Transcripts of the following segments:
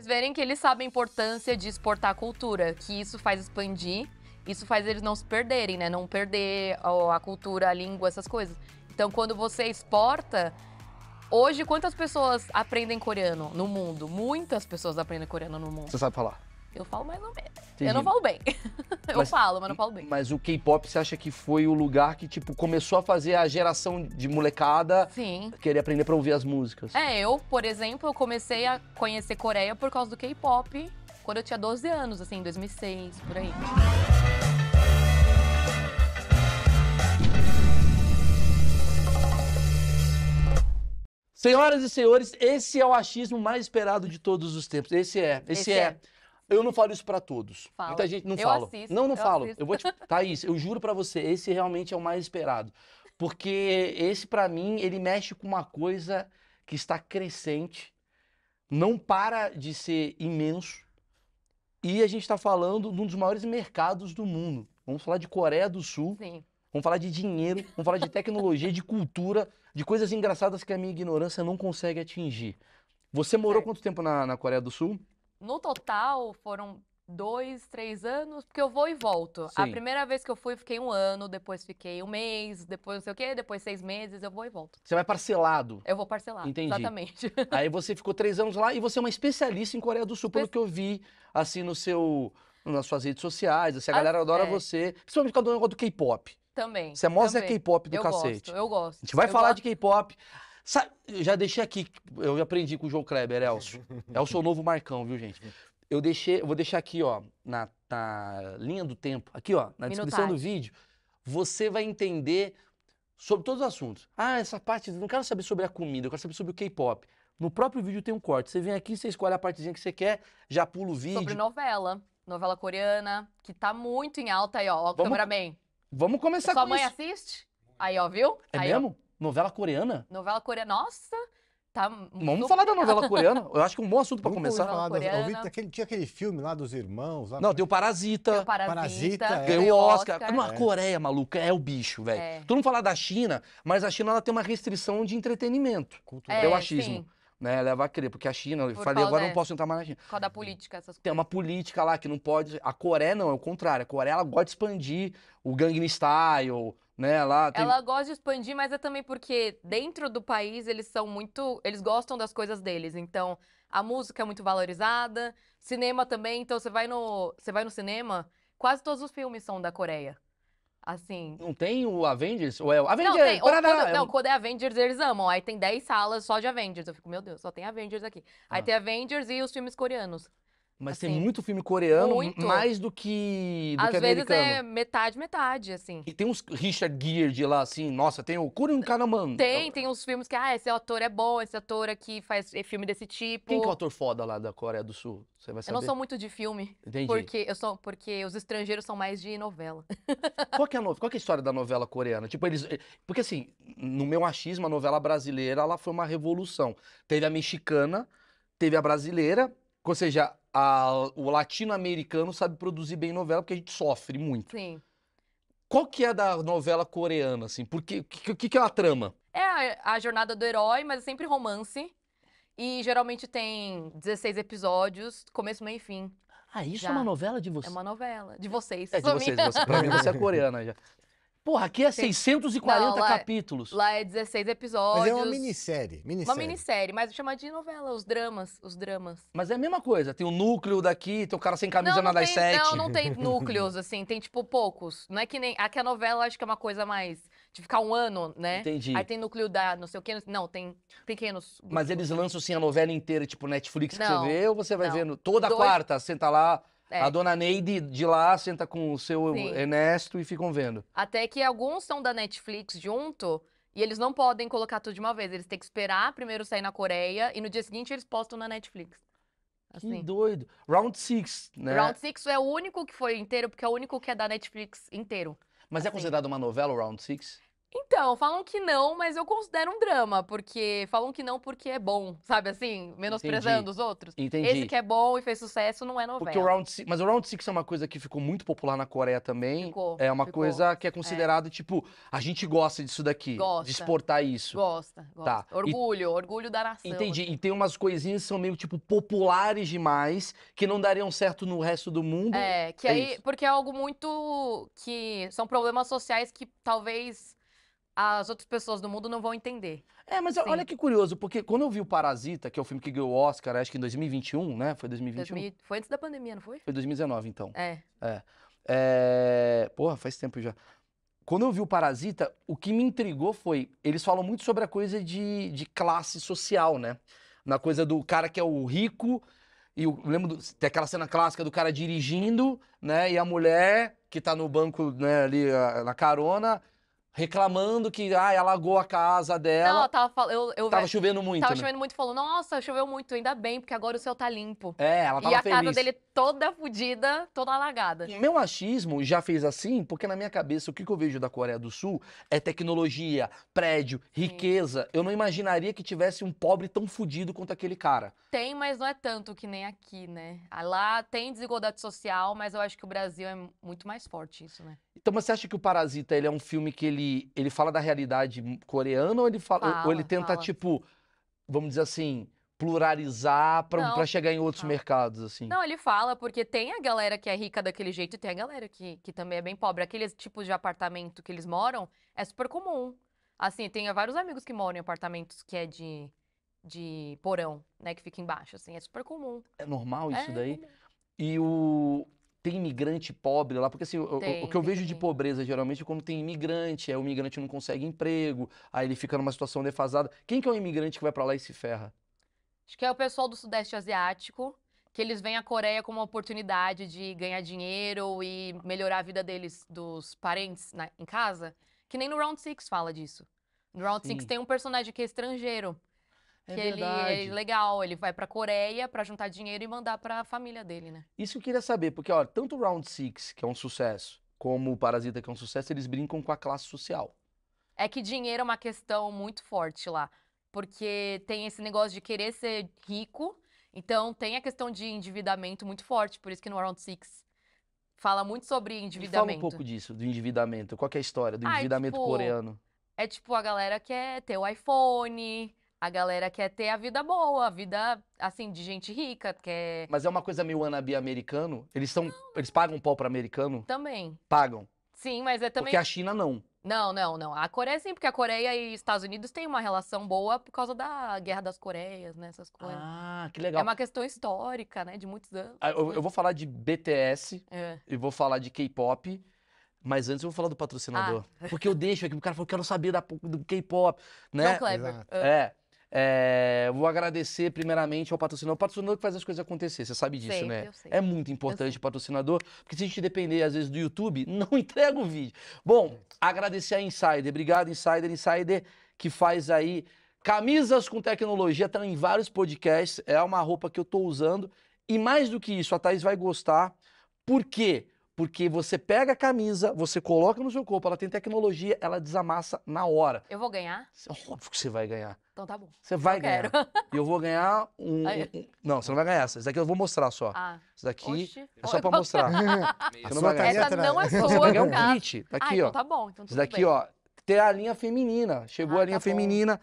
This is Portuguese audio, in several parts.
Vocês verem que eles sabem a importância de exportar a cultura, que isso faz expandir, isso faz eles não se perderem, né? Não perder a cultura, a língua, essas coisas. Então, quando você exporta, hoje quantas pessoas aprendem coreano no mundo? Muitas pessoas aprendem coreano no mundo. Você sabe falar? Eu falo mais ou menos. Entendi. Eu não falo bem. Mas, eu falo, mas não falo bem. Mas o K-pop, você acha que foi o lugar que, tipo, começou a fazer a geração de molecada Sim. querer aprender pra ouvir as músicas? É, eu, por exemplo, eu comecei a conhecer Coreia por causa do K-pop quando eu tinha 12 anos, assim, 2006, por aí. Senhoras e senhores, esse é o achismo mais esperado de todos os tempos. Esse é, esse, esse é. é. Eu não falo isso para todos. Fala. Muita gente não eu fala. Assisto, não, não eu falo. Assisto. Eu vou te. Thaís, eu juro para você, esse realmente é o mais esperado. Porque esse, para mim, ele mexe com uma coisa que está crescente, não para de ser imenso. E a gente está falando de um dos maiores mercados do mundo. Vamos falar de Coreia do Sul. Sim. Vamos falar de dinheiro, vamos falar de tecnologia, de cultura, de coisas engraçadas que a minha ignorância não consegue atingir. Você morou certo. quanto tempo na, na Coreia do Sul? no total foram dois, três anos, porque eu vou e volto. Sim. A primeira vez que eu fui, fiquei um ano, depois fiquei um mês, depois não sei o quê, depois seis meses, eu vou e volto. Você vai parcelado? Eu vou parcelado. Entendi. Exatamente. Aí você ficou três anos lá e você é uma especialista em Coreia do Sul, pelo que eu vi, assim, no seu, nas suas redes sociais. Assim, a galera adora é. você, principalmente por causa do negócio do K-pop. Também. Você é K-pop do eu cacete. Gosto, eu gosto. A gente vai eu falar gosto. de K-pop. Sabe, eu já deixei aqui, eu aprendi com o João Kleber, Elcio. é o seu novo Marcão, viu, gente? Eu deixei, vou deixar aqui, ó, na, na linha do tempo, aqui, ó, na descrição do vídeo, você vai entender sobre todos os assuntos. Ah, essa parte, não quero saber sobre a comida, eu quero saber sobre o K-pop. No próprio vídeo tem um corte. Você vem aqui, você escolhe a partezinha que você quer, já pula o vídeo. Sobre novela, novela coreana, que tá muito em alta aí, ó, ó Vamos- Vamos começar Sua com mãe assiste? Aí, ó, viu? É aí, ó. mesmo? Novela coreana? Novela coreana, nossa! Tá Vamos falar da novela coreana. Eu acho que é um bom assunto para começar. Falar das, eu vi aquele, tinha aquele filme lá dos irmãos. Lá não, tem o Parasita. Tem o Parasita. Parasita é. ganhou o Oscar. Oscar. Não, a é. Coreia, maluca, é o bicho, velho. É. não falar fala da China, mas a China ela tem uma restrição de entretenimento. Cultural. É, o achismo. Sim. Né, leva a crer, porque a China, Por eu falei, agora é. não posso entrar mais na China. Qual da política, essas coisas? Tem uma política lá que não pode. A Coreia não, é o contrário. A Coreia ela gosta de expandir o Gangnam Style, né? Lá tem... Ela gosta de expandir, mas é também porque dentro do país eles são muito, eles gostam das coisas deles. Então, a música é muito valorizada, cinema também. Então, você vai no, você vai no cinema, quase todos os filmes são da Coreia. Assim. Não tem o Avengers? Ou é o Avengers? Não, tem, quando, é não, quando é Avengers, eles amam. Aí tem 10 salas só de Avengers. Eu fico, meu Deus, só tem Avengers aqui. Aí ah. tem Avengers e os filmes coreanos. Mas assim, tem muito filme coreano, muito. mais do que do Às que americano. vezes é metade, metade, assim. E tem uns Richard Gere de lá, assim, nossa, tem o Kurin Kanaman. Tem, tem uns filmes que, ah, esse ator é bom, esse ator aqui faz é filme desse tipo. Quem que é o ator foda lá da Coreia do Sul? Você vai saber. Eu não sou muito de filme. Entendi. Porque, eu sou, porque os estrangeiros são mais de novela. Qual que, é a, no... qual que é a história da novela coreana? Tipo, eles... Eh, porque, assim, no meu achismo, a novela brasileira, ela foi uma revolução. Teve a mexicana, teve a brasileira, ou seja, a, o latino-americano sabe produzir bem novela porque a gente sofre muito. Sim. Qual que é da novela coreana, assim? Porque o que, que, que, é a trama? É a, a, jornada do herói, mas é sempre romance. E geralmente tem 16 episódios, começo, meio e fim. Ah, isso é já. é uma novela de vocês? É uma novela, de vocês. É de vocês, vocês. Pra mim você é coreana já. Porra, aqui é 640 Não, lá, é- capítulos. Lá é 16 episódios. Mas é uma minissérie, minissérie. Uma minissérie, mas chama de novela, os dramas, os dramas. Mas é a mesma coisa, tem o núcleo daqui, tem o cara sem camisa na das sete. Não, não tem núcleos, assim, tem tipo poucos. Não é que nem... Aqui a novela acho que é uma coisa mais de ficar um ano, né? Entendi. Aí tem núcleo da não sei o quê, não, tem pequenos... Mas eles lançam, assim, a novela inteira, tipo Netflix que não, você vê, ou você vai vendo toda Dois... quarta, senta lá... É. A dona Neide de lá senta com o seu Sim. Ernesto e ficam vendo. Até que alguns são da Netflix junto e eles não podem colocar tudo de uma vez. Eles têm que esperar primeiro sair na Coreia e no dia seguinte eles postam na Netflix. Assim. Que doido. Round 6, né? Round 6 é o único que foi inteiro, porque é o único que é da Netflix inteiro. Mas é assim. é considerado uma novela o Round 6? Então, falam que não, mas eu considero um drama, porque falam que não porque é bom, sabe assim? Menosprezando Entendi. os outros. Entendi. Esse que é bom e fez sucesso não é novela. Porque o Round Six, mas o Round Six é uma coisa que ficou muito popular na Coreia também. Ficou, é uma ficou. coisa que é considerada, é. tipo, a gente gosta disso daqui. Gosta. De exportar isso. Gosta, tá. gosta. Tá. Orgulho, e... orgulho da nação. Entendi. Assim. E tem umas coisinhas que são meio, tipo, populares demais, que não dariam certo no resto do mundo. É, que é aí. Isso. Porque é algo muito. que. São problemas sociais que talvez as outras pessoas do mundo não vão entender. É, mas Sim. olha que curioso, porque quando eu vi o Parasita, que é o filme que ganhou o Oscar, acho que em 2021, né? Foi 2021. 2000, foi antes da pandemia, não foi? Foi 2019, então. É. É. é. Porra, faz tempo já. Quando eu vi o Parasita, o que me intrigou foi. Eles falam muito sobre a coisa de, de classe social, né? Na coisa do cara que é o rico. E eu lembro, do, tem aquela cena clássica do cara dirigindo, né? E a mulher que tá no banco, né, ali na carona, reclamando que ah, alagou a casa dela. Não, tava, eu, eu, tava chovendo muito. Tava né? chovendo muito e falou: Nossa, choveu muito, ainda bem, porque agora o céu tá limpo. É, ela tava E a feliz. casa dele toda fodida, toda alagada. Meu machismo já fez assim, porque na minha cabeça o que, que eu vejo da Coreia do Sul é tecnologia, prédio, riqueza. Sim. Eu não imaginaria que tivesse um pobre tão fodido quanto aquele cara. Tem, mas não é tanto que nem aqui, né? Lá tem desigualdade social, mas eu acho que o Brasil é muito mais forte isso, né? Então, mas você acha que o Parasita ele é um filme que ele, ele fala da realidade coreana ou ele, fala, fala ou ele tenta, fala. tipo, vamos dizer assim, pluralizar para chegar em outros fala. mercados, assim? Não, ele fala, porque tem a galera que é rica daquele jeito e tem a galera que, que também é bem pobre. Aqueles tipos de apartamento que eles moram é super comum. Assim, tenho vários amigos que moram em apartamentos que é de, de porão, né? Que fica embaixo, assim. É super comum. É normal isso é, daí? É... E o, tem imigrante pobre lá, porque assim, tem, o, o, que eu vejo tem. de pobreza geralmente é quando tem imigrante, é o imigrante não consegue emprego, aí ele fica numa situação defasada. Quem que é o imigrante que vai para lá e se ferra? Acho que é o pessoal do Sudeste Asiático, que eles vêm à Coreia como uma oportunidade de ganhar dinheiro e melhorar a vida deles, dos parentes na, em casa, que nem no Round Six fala disso. No Round Sim. Six tem um personagem que é estrangeiro, é que ele é legal, ele vai para Coreia para juntar dinheiro e mandar para a família dele, né? Isso eu queria saber, porque olha, tanto o Round Six, que é um sucesso, como o Parasita, que é um sucesso, eles brincam com a classe social. É que dinheiro é uma questão muito forte lá, porque tem esse negócio de querer ser rico, então tem a questão de endividamento muito forte, por isso que no Round Six fala muito sobre endividamento. Me fala um pouco disso, do endividamento. Qual é a história do ah, é endividamento tipo, coreano? É tipo a galera quer ter o iPhone, a galera quer ter a vida boa, a vida, assim, de gente rica, quer... Mas é uma coisa meio wannabe americano? Eles são... Eles pagam pau pra americano? Também. Pagam? Sim, mas é também... Porque a China não. Não, não, não. A Coreia sim, porque a Coreia e Estados Unidos têm uma relação boa por causa da Guerra das Coreias, né? Essas coisas. Ah, que legal. É uma questão histórica, né? De muitos anos. Ah, eu, eu, vou falar de BTS é. e vou falar de K-pop. Mas antes eu vou falar do patrocinador. Ah. Porque eu deixo aqui, o cara falou, não sabia da, do K-pop, né? John Kleber. Ah. é. É, vou agradecer primeiramente ao patrocinador. O patrocinador que faz as coisas acontecer, você sabe disso, sei, né? Eu sei. É muito importante o patrocinador, porque se a gente depender, às vezes, do YouTube, não entrega o vídeo. Bom, agradecer a Insider. Obrigado, Insider. Insider que faz aí camisas com tecnologia, estão tá em vários podcasts. É uma roupa que eu estou usando. E mais do que isso, a Thaís vai gostar, porque porque você pega a camisa, você coloca no seu corpo, ela tem tecnologia, ela desamassa na hora. Eu vou ganhar? É óbvio que você vai ganhar. Então tá bom. Você vai eu ganhar. Quero. E eu vou ganhar um, um, Não, você não vai ganhar essa. Isso daqui eu vou mostrar só. Ah. Isso daqui é só pra mostrar. você não vai ganhar. Essa não é sua, Você vai ganhar um tá? kit. Tá ah, aqui, ah, ó. Então tá bom. Então Isso daqui, bem. ó. Tem a linha feminina. Chegou ah, a linha tá feminina.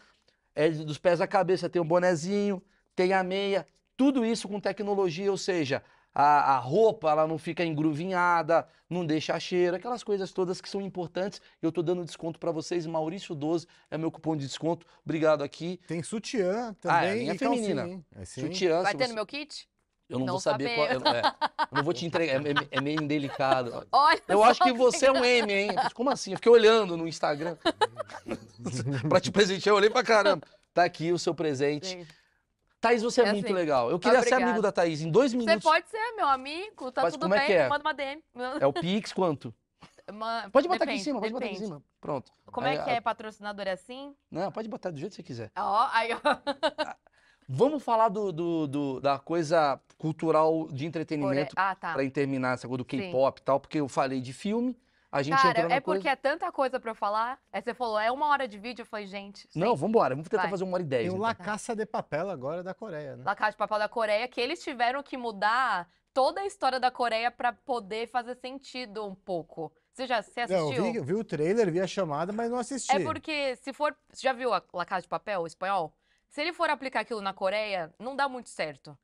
É dos pés à cabeça, tem um bonezinho, tem a meia. Tudo isso com tecnologia, ou seja, a, a roupa ela não fica engruvinhada, não deixa cheiro, aquelas coisas todas que são importantes. Eu estou dando desconto para vocês. Maurício 12 é meu cupom de desconto. Obrigado aqui. Tem sutiã também. Ah, é a minha é feminina. É sutiã. Vai ter você... no meu kit? Eu não, não vou saber, qual. Eu, é, eu não vou te entregar. É, é, é meio indelicado. Olha eu acho que você é um M, hein? Como assim? Eu fiquei olhando no Instagram. pra te presentear, eu olhei pra caramba. Tá aqui o seu presente. Sim. Thaís, você é, é muito assim. legal. Eu queria Obrigada. ser amigo da Thaís em dois minutos. Você pode ser meu amigo, tá Mas tudo é bem, é manda uma DM. É o Pix quanto? Uma... Pode botar depende, aqui em cima, pode depende. botar aqui em cima. Pronto. Como é aí, é que a... é? Patrocinador é assim? Não, pode botar do jeito que você quiser. Ó, oh, aí, ó. Ah, vamos falar do, do, do, da coisa cultural de entretenimento. Por... Ah, tá. Pra terminar essa coisa do K-pop e tal, porque eu falei de filme, a gente Cara, na é coisa... porque é tanta coisa pra eu falar. Aí você falou, é uma hora de vídeo. Eu falei, gente. Não, vamos vambora. Vamos tentar Vai. fazer uma hora e dez. Tem o então. La Caça de Papel agora da Coreia, né? La Caça de Papel da Coreia, que eles tiveram que mudar toda a história da Coreia pra poder fazer sentido um pouco. Você já você assistiu? Não, vi, vi o trailer, vi a chamada, mas não assisti. É porque se for. Você já viu a La Casa de Papel, o espanhol? Se ele for aplicar aquilo na Coreia, não dá muito certo.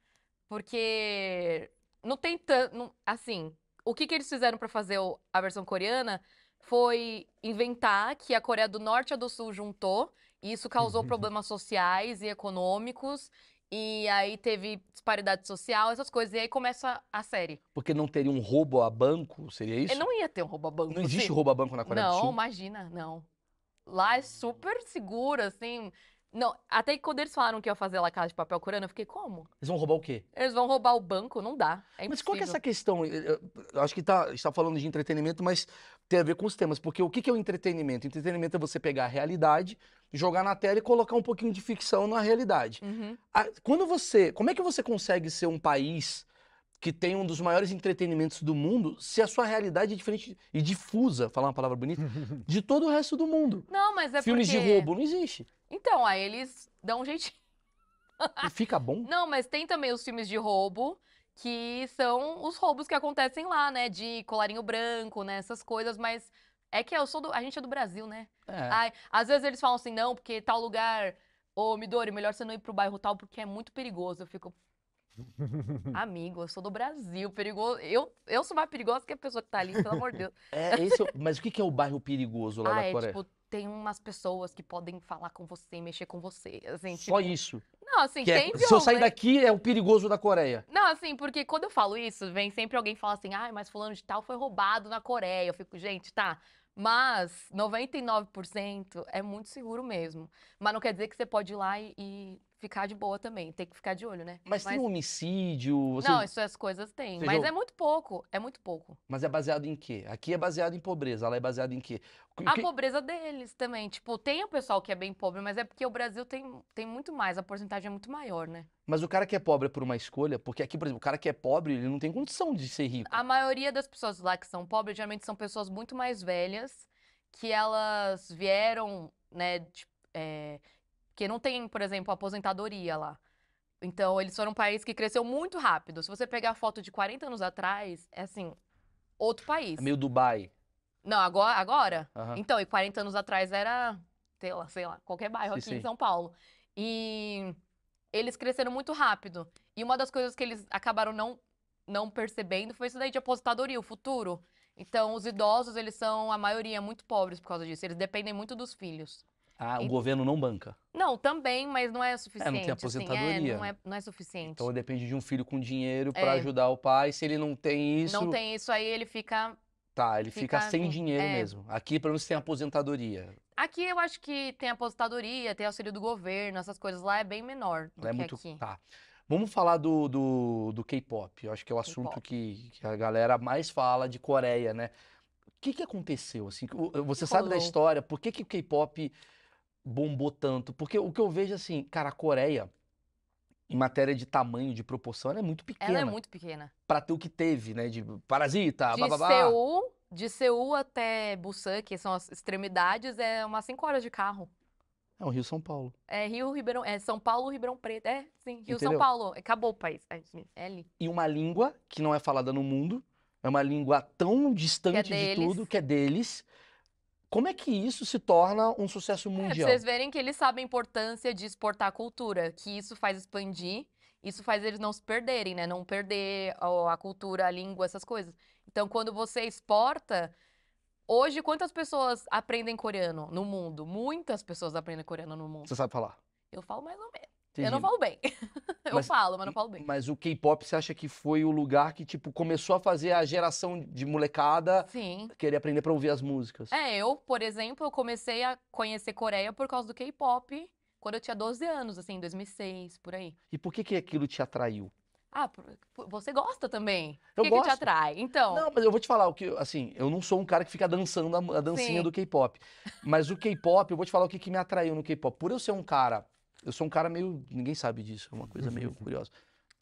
Porque não tem tanto. Assim, o que, que eles fizeram para fazer a versão coreana foi inventar que a Coreia do Norte e a do Sul juntou, e isso causou uhum. problemas sociais e econômicos, e aí teve disparidade social, essas coisas, e aí começa a série. Porque não teria um roubo a banco, seria é, isso? Eu não ia ter um roubo a banco. Não existe assim. roubo a banco na Coreia não, do Sul? Não, imagina, não. Lá é super seguro, assim, não, até quando eles falaram que ia fazer lá Casa de Papel Corana, eu fiquei, como? Eles vão roubar o quê? Eles vão roubar o banco? Não dá. É mas qual que é essa questão? Eu acho que tá, está falando de entretenimento, mas tem a ver com os temas. Porque o que, é o entretenimento? Entretenimento é você pegar a realidade, jogar na tela e colocar um pouquinho de ficção na realidade. Uhum. A, quando você. Como é que você consegue ser um país que tem um dos maiores entretenimentos do mundo se a sua realidade é diferente e difusa, falar uma palavra bonita, de todo o resto do mundo? Não, mas é Filmes porque... de roubo não existe. Então, aí eles dão um jeitinho. E fica bom? Não, mas tem também os filmes de roubo, que são os roubos que acontecem lá, né? De colarinho branco, né? Essas coisas, mas é que eu sou do... a gente é do Brasil, né? É. Ai, às vezes eles falam assim, não, porque tal lugar... Ô, Midori, melhor você não ir pro bairro tal, porque é muito perigoso. Eu fico... Amigo, eu sou do Brasil, perigoso. Eu, eu sou mais perigosa que a pessoa que tá ali, pelo amor de Deus. É, esse, é mas o que é o bairro perigoso lá ah, da é, Coreia? Tipo, tem umas pessoas que podem falar com você, mexer com você. Assim, Só tipo isso. Não, assim, que é sempre. É, se eu sair daqui, é o perigoso da Coreia. Não, assim, porque quando eu falo isso, vem sempre alguém fala assim, ai, ah, mas fulano de tal foi roubado na Coreia. Eu fico, gente, tá. Mas 99% é muito seguro mesmo. Mas não quer dizer que você pode ir lá e, e ficar de boa também, tem que ficar de olho, né? Mas, mas... tem homicídio? Você... Não, as coisas tem, mas é muito pouco, é muito pouco. Mas é baseado em quê? Aqui é baseado em pobreza, lá é baseado em quê? Que... A pobreza deles também, tipo, tem o pessoal que é bem pobre, mas é porque o Brasil tem, tem muito mais, a porcentagem é muito maior, né? Mas o cara que é pobre é por uma escolha, porque aqui, por exemplo, o cara que é pobre, ele não tem condição de ser rico. A maioria das pessoas lá que são pobres, geralmente são pessoas muito mais velhas, que elas vieram, né, tipo, é, porque não tem, por exemplo, aposentadoria lá. Então, eles foram um país que cresceu muito rápido. Se você pegar a foto de 40 anos atrás, é assim, outro é país. É meio Dubai. Não, agora? agora? Então, e 40 anos atrás era, sei lá, sei lá qualquer bairro sim, aqui sim. em São Paulo. E eles cresceram muito rápido. E uma das coisas que eles acabaram não, não percebendo foi isso daí de aposentadoria, o futuro. Então, os idosos, eles são, a maioria, muito pobres por causa disso. Eles dependem muito dos filhos. Ah, e... o governo não banca. Não, também, mas não é suficiente. É, não tem aposentadoria. Assim, é, não, é, não é suficiente. Então depende de um filho com dinheiro para é. ajudar o pai. Se ele não tem isso. Não tem isso, aí ele fica. Tá, ele fica, fica sem dinheiro é. mesmo. Aqui, pelo menos, tem aposentadoria. Aqui eu acho que tem aposentadoria, tem auxílio do governo, essas coisas lá é bem menor do é que muito... aqui. Tá. Vamos falar do, do, do K-pop. Eu acho que é o assunto que, que, a galera mais fala de Coreia, né? O que, que aconteceu? Assim, você sabe da história? Por que, que o K-pop bombou tanto? Porque o que eu vejo assim, cara, a Coreia, em matéria de tamanho, de proporção, ela é muito pequena. Ela é muito pequena. Pra ter o que teve, né? De parasita, de bababá. Seul, de Seul até Busan, que são as extremidades, é umas 5 horas de carro. É o Rio São Paulo. É Rio Ribeirão, é São Paulo Ribeirão Preto, é sim, Rio Entendeu? São Paulo, acabou o país, é, é ali. E uma língua que não é falada no mundo, é uma língua tão é distante é de tudo que é deles, como é que isso se torna um sucesso é, mundial? É, vocês verem que eles sabem a importância de exportar a cultura, que isso faz expandir, isso faz eles não se perderem, né? Não perder a cultura, a língua, essas coisas. Então, quando você exporta, hoje quantas pessoas aprendem coreano no mundo? Muitas pessoas aprendem coreano no mundo. Você sabe falar? Eu falo mais ou menos. Entendi. Eu não falo bem. eu mas, falo, mas não falo bem. Mas o K-pop, você acha que foi o lugar que, tipo, começou a fazer a geração de molecada Sim. querer aprender pra ouvir as músicas? É, eu, por exemplo, comecei a conhecer Coreia por causa do K-pop quando eu tinha 12 anos, assim, 2006, por aí. E por que que aquilo te atraiu? Ah, você gosta também. Eu o que, gosto. que te atrai? Então. Não, mas eu vou te falar o que, assim, eu não sou um cara que fica dançando a, dancinha Sim. do K-pop. Mas o K-pop, eu vou te falar o que, que me atraiu no K-pop. Por eu ser um cara eu sou um cara meio. Ninguém sabe disso, é uma coisa meio uhum. curiosa.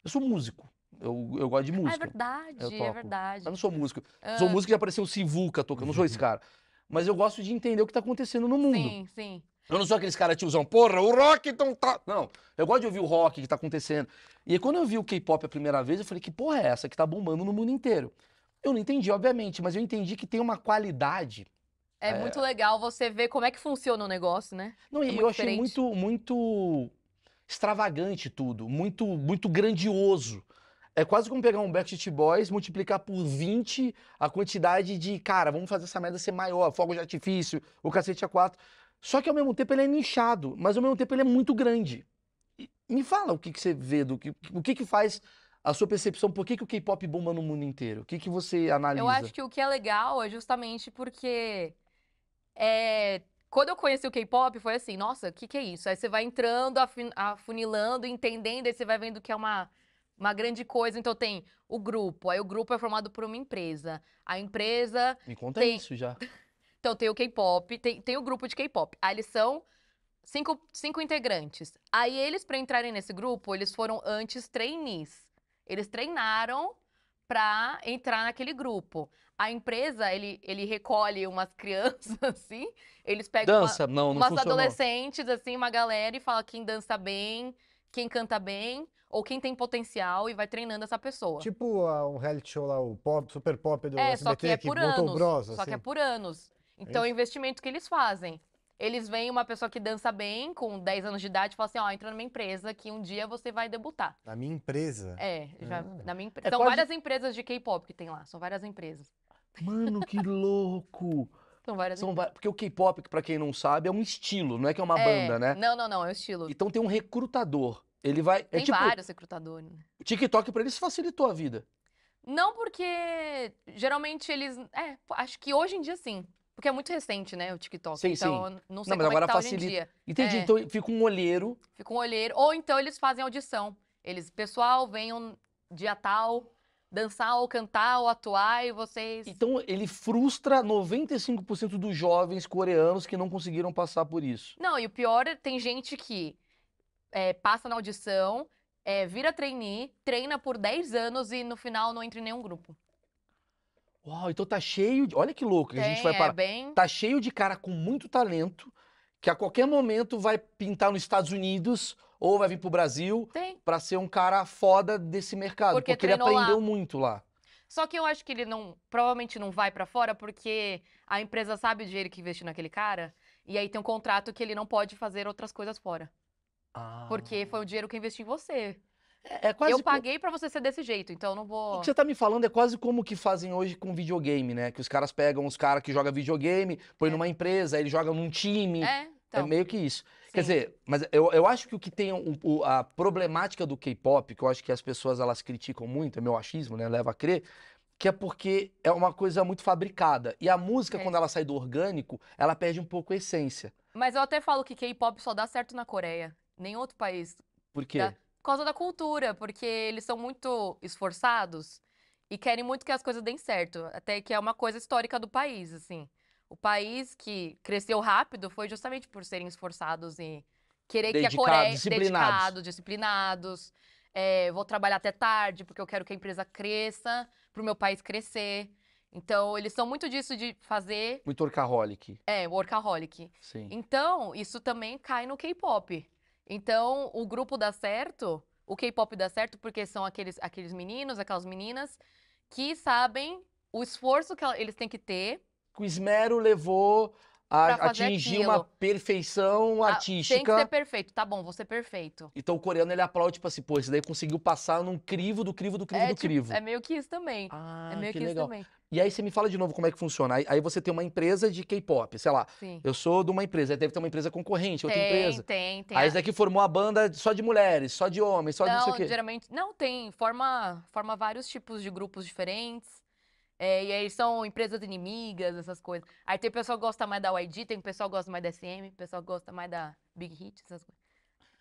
Eu sou músico. Eu, eu gosto de música. Ah, é verdade, é verdade. Eu é não sou músico. Ah. Sou músico que apareceu o Sivuca tocando, não sou esse cara. Mas eu gosto de entender o que tá acontecendo no mundo. Sim, sim. Eu não sou aqueles caras tiozão, porra, o rock então tá. Não, eu gosto de ouvir o rock que tá acontecendo. E aí, quando eu vi o K-pop a primeira vez, eu falei, que porra é essa que tá bombando no mundo inteiro? Eu não entendi, obviamente, mas eu entendi que tem uma qualidade é, é, muito legal você ver como é que funciona o negócio, né? Não, e é eu achei diferente. muito, muito extravagante tudo, muito, muito grandioso. É quase como pegar um Backstreet Boys, multiplicar por 20 a quantidade de, cara, vamos fazer essa merda ser maior, fogo de artifício, o cacete a é quatro. Só que ao mesmo tempo ele é nichado, mas ao mesmo tempo ele é muito grande. E me fala o que, que você vê, do que, o que, que faz a sua percepção, por que, que o K-pop bomba no mundo inteiro? O que, que você analisa? Eu acho que o que é legal é justamente porque é, quando eu conheci o K-pop, foi assim, nossa, o que, que é isso? Aí você vai entrando, afunilando, entendendo, aí você vai vendo que é uma, uma grande coisa. Então tem o grupo, aí o grupo é formado por uma empresa. A empresa. Me conta tem... isso já. Então tem o K-pop, tem, tem o grupo de K-pop. Aí eles são cinco, cinco integrantes. Aí eles, para entrarem nesse grupo, eles foram antes trainees. Eles treinaram para entrar naquele grupo. A empresa, ele, ele recolhe umas crianças, assim, eles pegam dança. Uma, não, não umas funcionou. adolescentes, assim, uma galera e fala quem dança bem, quem canta bem, ou quem tem potencial e vai treinando essa pessoa. Tipo ah, um reality show lá, o pop, super pop do é, SBT, é só que é por que anos, Bros, Só que é por anos. É então é, é o investimento que eles fazem eles veem uma pessoa que dança bem, com 10 anos de idade, e falam assim, ó, oh, entra numa empresa que um dia você vai debutar. Na minha empresa? É, já, ah. na minha empresa. É são quase... várias empresas de K-pop que tem lá, são várias empresas. Mano, que louco! São várias São va... Porque o K-pop, para quem não sabe, é um estilo, não é que é uma é... banda, né? Não, não, não, é um estilo. Então tem um recrutador. Ele vai. É tem é, tipo... vários recrutadores. O TikTok para eles facilitou a vida. Não porque geralmente eles. É, acho que hoje em dia sim. Porque é muito recente, né, o TikTok. Sim, então, sim. não sei não, mas é agora é tá facilita. Entendi, é. então fica um olheiro. Fica um olheiro. Ou então eles fazem audição. Eles, pessoal, venham dia tal, dançar ou cantar ou atuar e vocês... Então ele frustra 95% dos jovens coreanos que não conseguiram passar por isso. Não, e o pior, tem gente que é, passa na audição, é, vira trainee, treina por 10 anos e no final não entra em nenhum grupo. Uau, então tá cheio de. Olha que louco, Tem, a gente vai é parar. É bem... Tá cheio de cara com muito talento, que a qualquer momento vai pintar nos Estados Unidos ou vai vir pro Brasil para ser um cara foda desse mercado, porque, porque ele aprendeu lá. muito lá. Só que eu acho que ele não, provavelmente não vai para fora porque a empresa sabe o dinheiro que investiu naquele cara e aí tem um contrato que ele não pode fazer outras coisas fora. Ah. Porque foi o dinheiro que investiu em você. É, é quase eu paguei para você ser desse jeito, então não vou. O que você tá me falando é quase como que fazem hoje com videogame, né? Que os caras pegam os caras que jogam videogame, põe é. numa empresa, eles jogam num time. É, é então. É meio que isso. Sim. Quer dizer, mas eu, eu acho que o que tem o, o, a problemática do K-pop, que eu acho que as pessoas elas criticam muito, é meu achismo, né? Leva a crer, que é porque é uma coisa muito fabricada. E a música, é. quando ela sai do orgânico, ela perde um pouco a essência. Mas eu até falo que K-pop só dá certo na Coreia. nem outro país. Por quê? Dá por causa da cultura, porque eles são muito esforçados e querem muito que as coisas deem certo, até que é uma coisa histórica do país, assim. O país que cresceu rápido foi justamente por serem esforçados e querer Dedicado, que a Coreia... É disciplinados. disciplinados. É, vou trabalhar até tarde, porque eu quero que a empresa cresça, para o meu país crescer. Então, eles são muito disso de fazer... Muito workaholic. É, workaholic. Sim. Então, isso também cai no K-pop. Então, o grupo dá certo, o K-pop dá certo porque são aqueles, aqueles meninos, aquelas meninas que sabem o esforço que eles têm que ter. O esmero levou a atingir aquilo. uma perfeição artística. Ah, tem que ser perfeito, tá bom, você perfeito. Então o coreano ele aplaude, tipo assim, pô, esse daí conseguiu passar num crivo do crivo do crivo é, do tipo, crivo. É meio que isso também. Ah, é meio que, que isso legal. também. E aí você me fala de novo como é que funciona. Aí, aí você tem uma empresa de K-pop, sei lá. Sim. Eu sou de uma empresa, deve ter uma empresa concorrente, outra tem, empresa. Tem, tem. Aí isso daqui formou a banda só de mulheres, só de homens, só não, de não sei o quê. Geralmente, não, tem. Forma, forma vários tipos de grupos diferentes. É, e aí são empresas inimigas, essas coisas. Aí tem pessoal que gosta mais da YG, tem pessoal que gosta mais da SM, pessoal que gosta mais da Big Hit, essas coisas.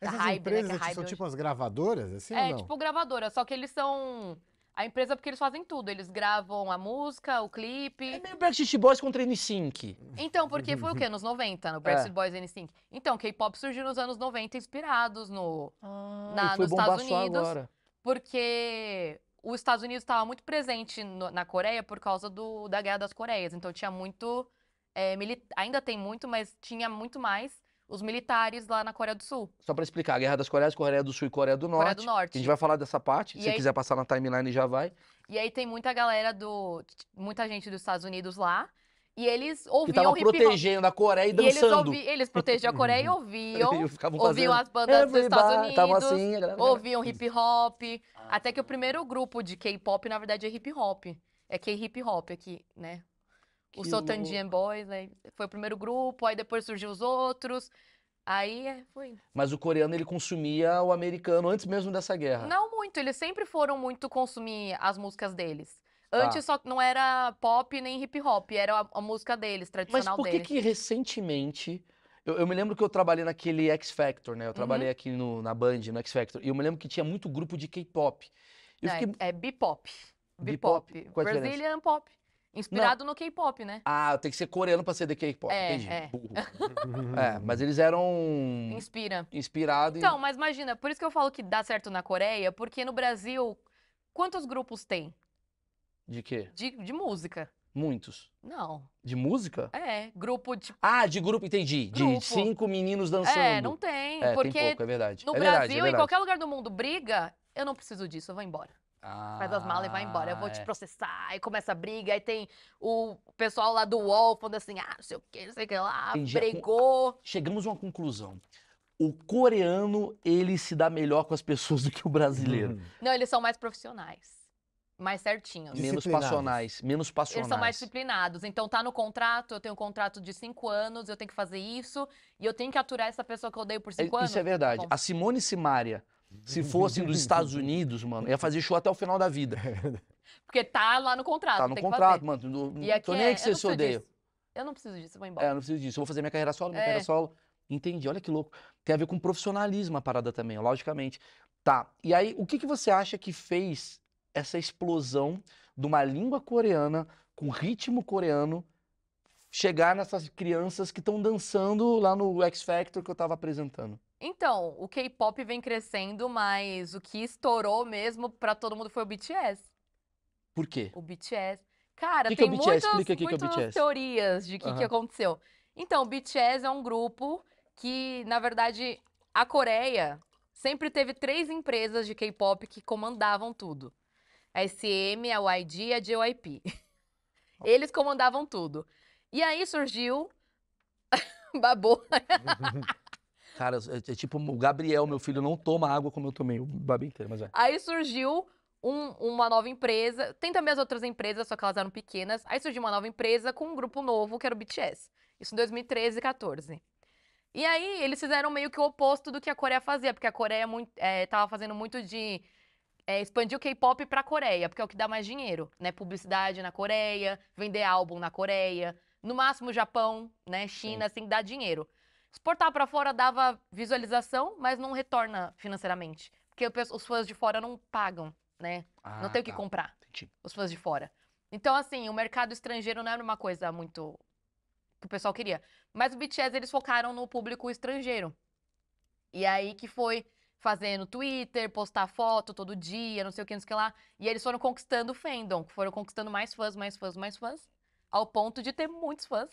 Essas da empresas né, que é são hoje. tipo as gravadoras, assim? É, tipo gravadora, só que eles são a empresa, porque eles fazem tudo. Eles gravam a música, o clipe. É meio Backstreet Boys contra NSYNC. Então, porque foi o quê? Nos 90, no é. Backstreet é. Boys e NSYNC. Então, K-pop surgiu nos anos 90, inspirados no, ah, na, nos Estados Unidos. Agora. Porque os Estados Unidos estava muito presente no, na Coreia por causa do, da Guerra das Coreias. Então, tinha muito... É, ainda tem muito, mas tinha muito mais os militares lá na Coreia do Sul. Só para explicar, a Guerra das Coreias, Coreia do Sul e Coreia do Norte. Coreia do Norte. A gente vai falar dessa parte, e se aí... quiser passar na timeline já vai. E aí tem muita galera do muita gente dos Estados Unidos lá. E eles ouviam que protegendo a Coreia e dançando. E eles, ouvi, eles protegiam a Coreia e ouviam. ouviam as bandas dos Estados Unidos. Tava assim, galera, ouviam assim. hip hop. Ah, até que o tá. primeiro grupo de K-pop, na verdade, é hip hop. É K-hip hop aqui, né? o Sotandian Boys, Foi o primeiro grupo, aí depois surgiu os outros. Aí é, foi. Mas o coreano ele consumia o americano antes mesmo dessa guerra? Não muito, eles sempre foram muito consumir as músicas deles. Tá. Antes tá. só não era pop nem hip hop, era a, a música deles, tradicional deles. Mas por que deles. que recentemente eu, eu, me lembro que eu trabalhei naquele X Factor, né? Eu uhum. trabalhei uhum. aqui no, na Band, no X Factor. E eu me lembro que tinha muito grupo de K-pop. É, fiquei... é B-pop. B-pop. Brazilian pop. Inspirado Não. no K-pop, né? Ah, tem que ser coreano pra ser de K-pop. É, Entendi. É. é, mas eles eram. Inspira. Inspirado Então, mas imagina, por isso que eu falo que dá certo na Coreia, porque no Brasil, quantos grupos tem? De quê? De, de música. Muitos. Não. De música? É, grupo de. Ah, de grupo, entendi. Grupo. De cinco meninos dançando. É, não tem. É, porque tem pouco, é verdade. No é Brasil, verdade, é verdade. em qualquer lugar do mundo, briga, eu não preciso disso, eu vou embora. Ah, faz as malas e vai embora. Eu vou ah, é. te processar. Aí começa a briga. Aí tem o pessoal lá do UOL falando assim: ah, não sei o que, não sei o que lá, Entendi. brigou. Chegamos a uma conclusão. O coreano, ele se dá melhor com as pessoas do que o brasileiro. Hum. Não, eles são mais profissionais. Mais certinhos. Menos passionais. Menos passionais. Eles são mais disciplinados. Então tá no contrato, eu tenho um contrato de cinco anos, eu tenho que fazer isso, e eu tenho que aturar essa pessoa que eu odeio por é, cinco é, anos. Isso é verdade. Bom. A Simone Simaria, se fosse dos Estados Unidos, mano, ia fazer show até o final da vida. É Porque tá lá no contrato. Tá no contrato, mano. Não, e aqui tô nem é, que você se odeia. Disso. Eu não preciso disso, eu vou embora. É, eu não preciso disso. Eu vou fazer minha carreira solo, minha é. carreira solo. Entendi, olha que louco. Tem a ver com profissionalismo a parada também, logicamente. Tá, e aí, o que, que você acha que fez essa explosão de uma língua coreana, com ritmo coreano, chegar nessas crianças que estão dançando lá no X Factor que eu tava apresentando? Então, o K-pop vem crescendo, mas o que estourou mesmo pra todo mundo foi o BTS. Por quê? O BTS. Cara, que tem que é muitas, Explica aqui muitas que é teorias de o que, uhum. que aconteceu. Então, o BTS é um grupo que, na verdade, a Coreia sempre teve três empresas de K-pop que comandavam tudo. A SM, a YG e a JYP. Eles comandavam tudo. E aí surgiu... Babou. Cara, é, é tipo, o Gabriel, meu filho, não toma água como eu tomei o babi inteiro, mas é. Aí surgiu um, uma nova empresa. Tem também as outras empresas, só que elas eram pequenas. Aí surgiu uma nova empresa com um grupo novo, que era o BTS. Isso em 2013 e 14. E aí, eles fizeram meio que o oposto do que a Coreia fazia, porque a Coreia é muito, é, tava fazendo muito de é, expandir o K-pop pra Coreia, porque é o que dá mais dinheiro, né? Publicidade na Coreia, vender álbum na Coreia, no máximo Japão, né? China, Sim. assim, dá dinheiro. Exportar para fora dava visualização, mas não retorna financeiramente. Porque os fãs de fora não pagam, né? Ah, não tem o que tá. comprar. Entendi. Os fãs de fora. Então, assim, o mercado estrangeiro não era uma coisa muito que o pessoal queria. Mas o BTS, eles focaram no público estrangeiro. E aí que foi fazendo Twitter, postar foto todo dia, não sei o que, não sei o que lá. E eles foram conquistando o fandom, foram conquistando mais fãs, mais fãs, mais fãs, ao ponto de ter muitos fãs.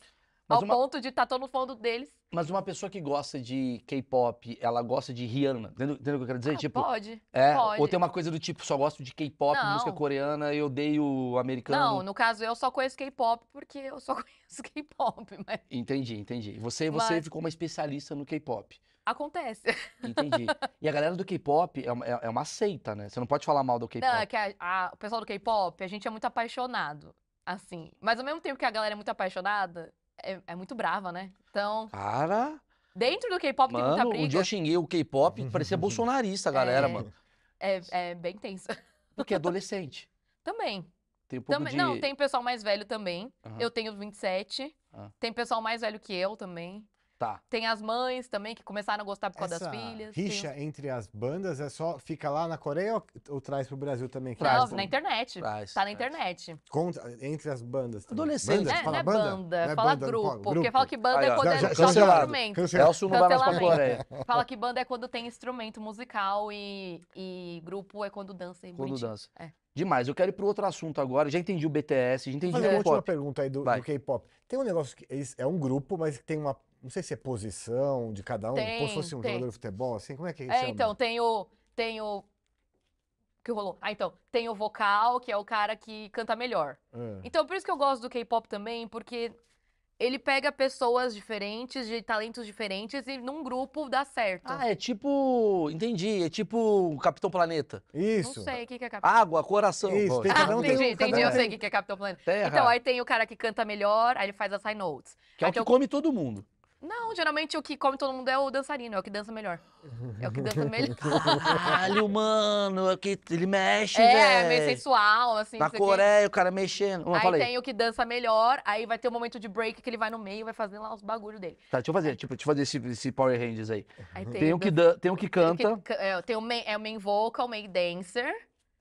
Mas Ao uma... ponto de estar tá, no fundo deles. Mas uma pessoa que gosta de K-pop, ela gosta de Rihanna. Entendeu, o que eu quero dizer? Ah, tipo, pode, é, pode. Ou tem uma coisa do tipo, só gosto de K-pop, música coreana, eu odeio americano. Não, no caso, eu só conheço K-pop porque eu só conheço K-pop. Mas... Entendi, entendi. Você, você ficou uma especialista no K-pop. Acontece. Entendi. E a galera do K-pop é, uma, é, é, uma seita, né? Você não pode falar mal do K-pop. Não, é que a, a, o pessoal do K-pop, a gente é muito apaixonado, assim. Mas ao mesmo tempo que a galera é muito apaixonada, é, é muito brava, né? Então. Cara! Dentro do K-pop tem muita briga. Um dia eu xinguei o K-pop parecia bolsonarista, galera, é, mano. É, é bem tensa. Porque é adolescente. também. Tem um pouco também, de... Não, tem pessoal mais velho também. Uhum. Eu tenho 27. Uhum. Ah. Tem pessoal mais velho que eu também. Tá. Tem as mães também que começaram a gostar por causa Essa das filhas. Rixa tem... entre as bandas é só fica lá na Coreia ou, ou traz pro Brasil também? Não, traz, na internet. Traz, tá na é. internet. Contra, entre as bandas. Também. Adolescente. Banda, é, fala não é banda, banda não é fala banda, grupo, grupo, Porque fala que banda Aí, é quando já, é cancelado, instrumento. Cancelado. Elcio não vai mais pra Coreia. É. Fala que banda é quando tem instrumento musical e, e grupo é quando dança e Quando bonitinho. dança. É. Demais. Eu quero ir para outro assunto agora. Já entendi o BTS, já entendi Fazer o K-pop. uma última pergunta aí do, do K-pop. Tem um negócio que é um grupo, mas tem uma não sei se é posição de cada um, tem, como se fosse um tem. jogador de futebol, assim, como é que é? É, então, tem o, tem o. Que rolou? Ah, então, tem o vocal, que é o cara que canta melhor. É. Então, por isso que eu gosto do K-pop também, porque ele pega pessoas diferentes, de talentos diferentes, e num grupo dá certo. Ah, é tipo. Entendi. É tipo Capitão Planeta. Isso. Não sei o que, é Capitão Água, coração. Isso, tem, então cada um ah, entendi, tem um, entendi. Um... eu sei o que, é Capitão Planeta. Terra. Então, aí tem o cara que canta melhor, aí ele faz as high notes. Que aí é o que o... come todo mundo. Não, geralmente o que come todo mundo é o dançarino, é o que dança melhor. É o que dança melhor. Caralho, mano, é que ele mexe, é, velho. É, meio sensual, assim. Na Coreia, o cara mexendo. Uma, aí tem o que dança melhor, aí vai ter um momento de break que ele vai no meio e vai fazendo lá os bagulhos dele. Tá, deixa eu fazer, tipo, deixa eu fazer esse, esse Power Rangers aí. aí uhum. tem, tem o que dan tem o que canta. Tem, que, é, tem o main, é o main vocal, main dancer.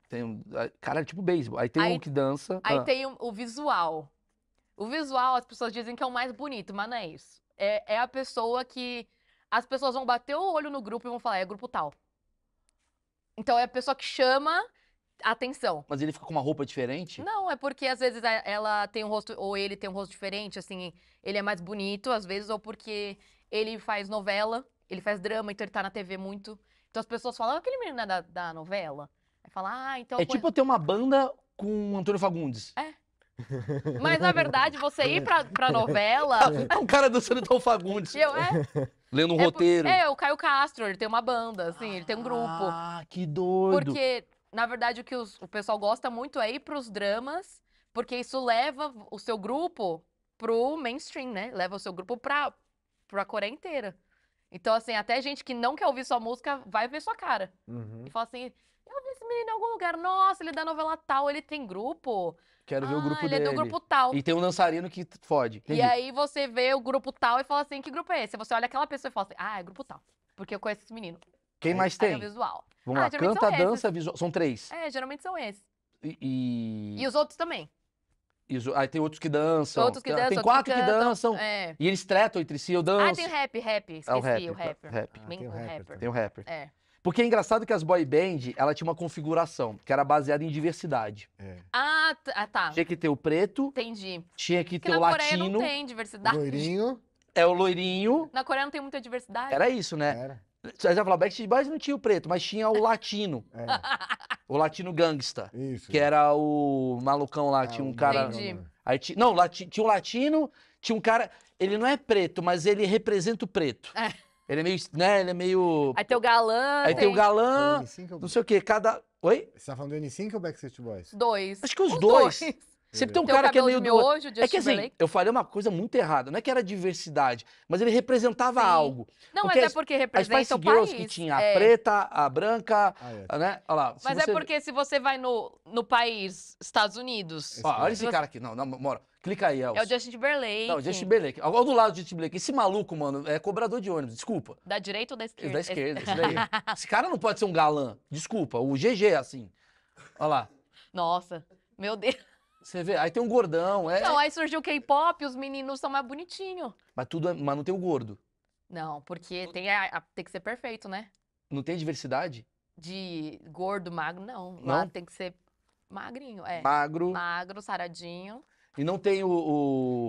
Tem um, cara, é tipo beisebol. Aí tem aí, um que dança. Aí ah. tem o visual. O visual, as pessoas dizem que é o mais bonito, mas não é isso é, é a pessoa que as pessoas vão bater o olho no grupo e vão falar, é grupo tal. Então é a pessoa que chama atenção. Mas ele fica com uma roupa diferente? Não, é porque às vezes é, ela tem um rosto, ou ele tem um rosto diferente, assim, ele é mais bonito, às vezes, ou porque ele faz novela, ele faz drama, então ele tá na TV muito. Então as pessoas falam, ah, aquele menino é da, da novela. Aí fala, ah, então. É tipo eu ter uma banda com o Antônio Fagundes. É. Mas na verdade, você ir pra, pra novela. É um cara dançando Tom Fagundes. Eu, é. Lendo um é roteiro. é, o Caio Castro, ele tem uma banda, assim, ele tem um grupo. Ah, que doido. Porque, na verdade, o que os, o pessoal gosta muito é ir pros dramas, porque isso leva o seu grupo pro mainstream, né? Leva o seu grupo pra, pra Coreia inteira. Então, assim, até gente que não quer ouvir sua música vai ver sua cara. Uhum. E fala assim: eu vi esse menino em algum lugar. Nossa, ele é da novela tal, ele tem grupo. Quero ah, ver o ah, grupo ele dele. Ele é do grupo tal. E tem um dançarino que fode. Entendi. E aí você vê o grupo tal e fala assim: que grupo é esse? Você olha aquela pessoa e fala assim: ah, é grupo tal. Porque eu conheço esse menino. Quem mais tem? Aí é visual. Vamos ah, lá, canta, dança, visual. São três. É, geralmente são esses. E, e... e os outros também. Aí tem outros que dançam. Outros que dançam tem quatro que, que dançam. É. E eles tretam entre si, eu danço. Ah, tem o rap, rap. Esqueci, o, rap, o rapper. Rap. Ah, tem o um rapper. Tem um rapper. É. Porque é engraçado que as boy band, ela tinha uma configuração que era baseada em diversidade. É. Ah, ah tá. Tinha que ter o preto. Entendi. Tinha que Porque ter o latino. Na Coreia não tem diversidade. Loirinho. É o loirinho. Na Coreia não tem muita diversidade. Era isso, né? Era. Você já falou, Backstreet Boys não tinha o preto, mas tinha o latino. É. O latino gangsta. Isso. Que era o malucão lá, ah, tinha um cara... Entendi. Né? Aí, não, lati... tinha um latino, tinha um cara... Ele não é preto, mas ele representa o preto. É. Ele é meio, né? Ele é meio. Aí tem o galã. Aí tem, o galã. ou- não sei o quê. Cada. Oi? Você tá falando do N5 ou Backstreet Boys? Dois. Acho que os, dois. Sempre tem um cara que é meio do miojo, do... É que assim, eu falei uma coisa muito errada. Não é que era diversidade, mas ele representava Sim. algo. Não, porque mas é porque representa as o país. que tinha é. a preta, a branca, ah, é. né? Olha lá, mas é você... é porque se você vai no, no país Estados Unidos... Ó, olha esse cara aqui. Não, não, mora. Clica aí, Elcio. É o Justin Timberlake. Não, o Justin Timberlake. Olha do lado do Justin Timberlake. Esse maluco, mano, é cobrador de ônibus, desculpa. Da direita ou da é esquerda? Da esquerda, esse daí. esse cara não pode ser um galã, desculpa. O GG, é assim. Olha lá. Nossa, meu Deus. Você vê, aí tem um gordão, é. Não, é. aí surgiu o K-pop, os meninos são mais bonitinhos. Mas tudo, é- mas não tem o gordo. Não, porque tem, a- a- tem que ser perfeito, né? Não tem diversidade? De gordo, magro, não. Lá Não? tem que ser magrinho, é. Magro. Magro, saradinho. E não tem o,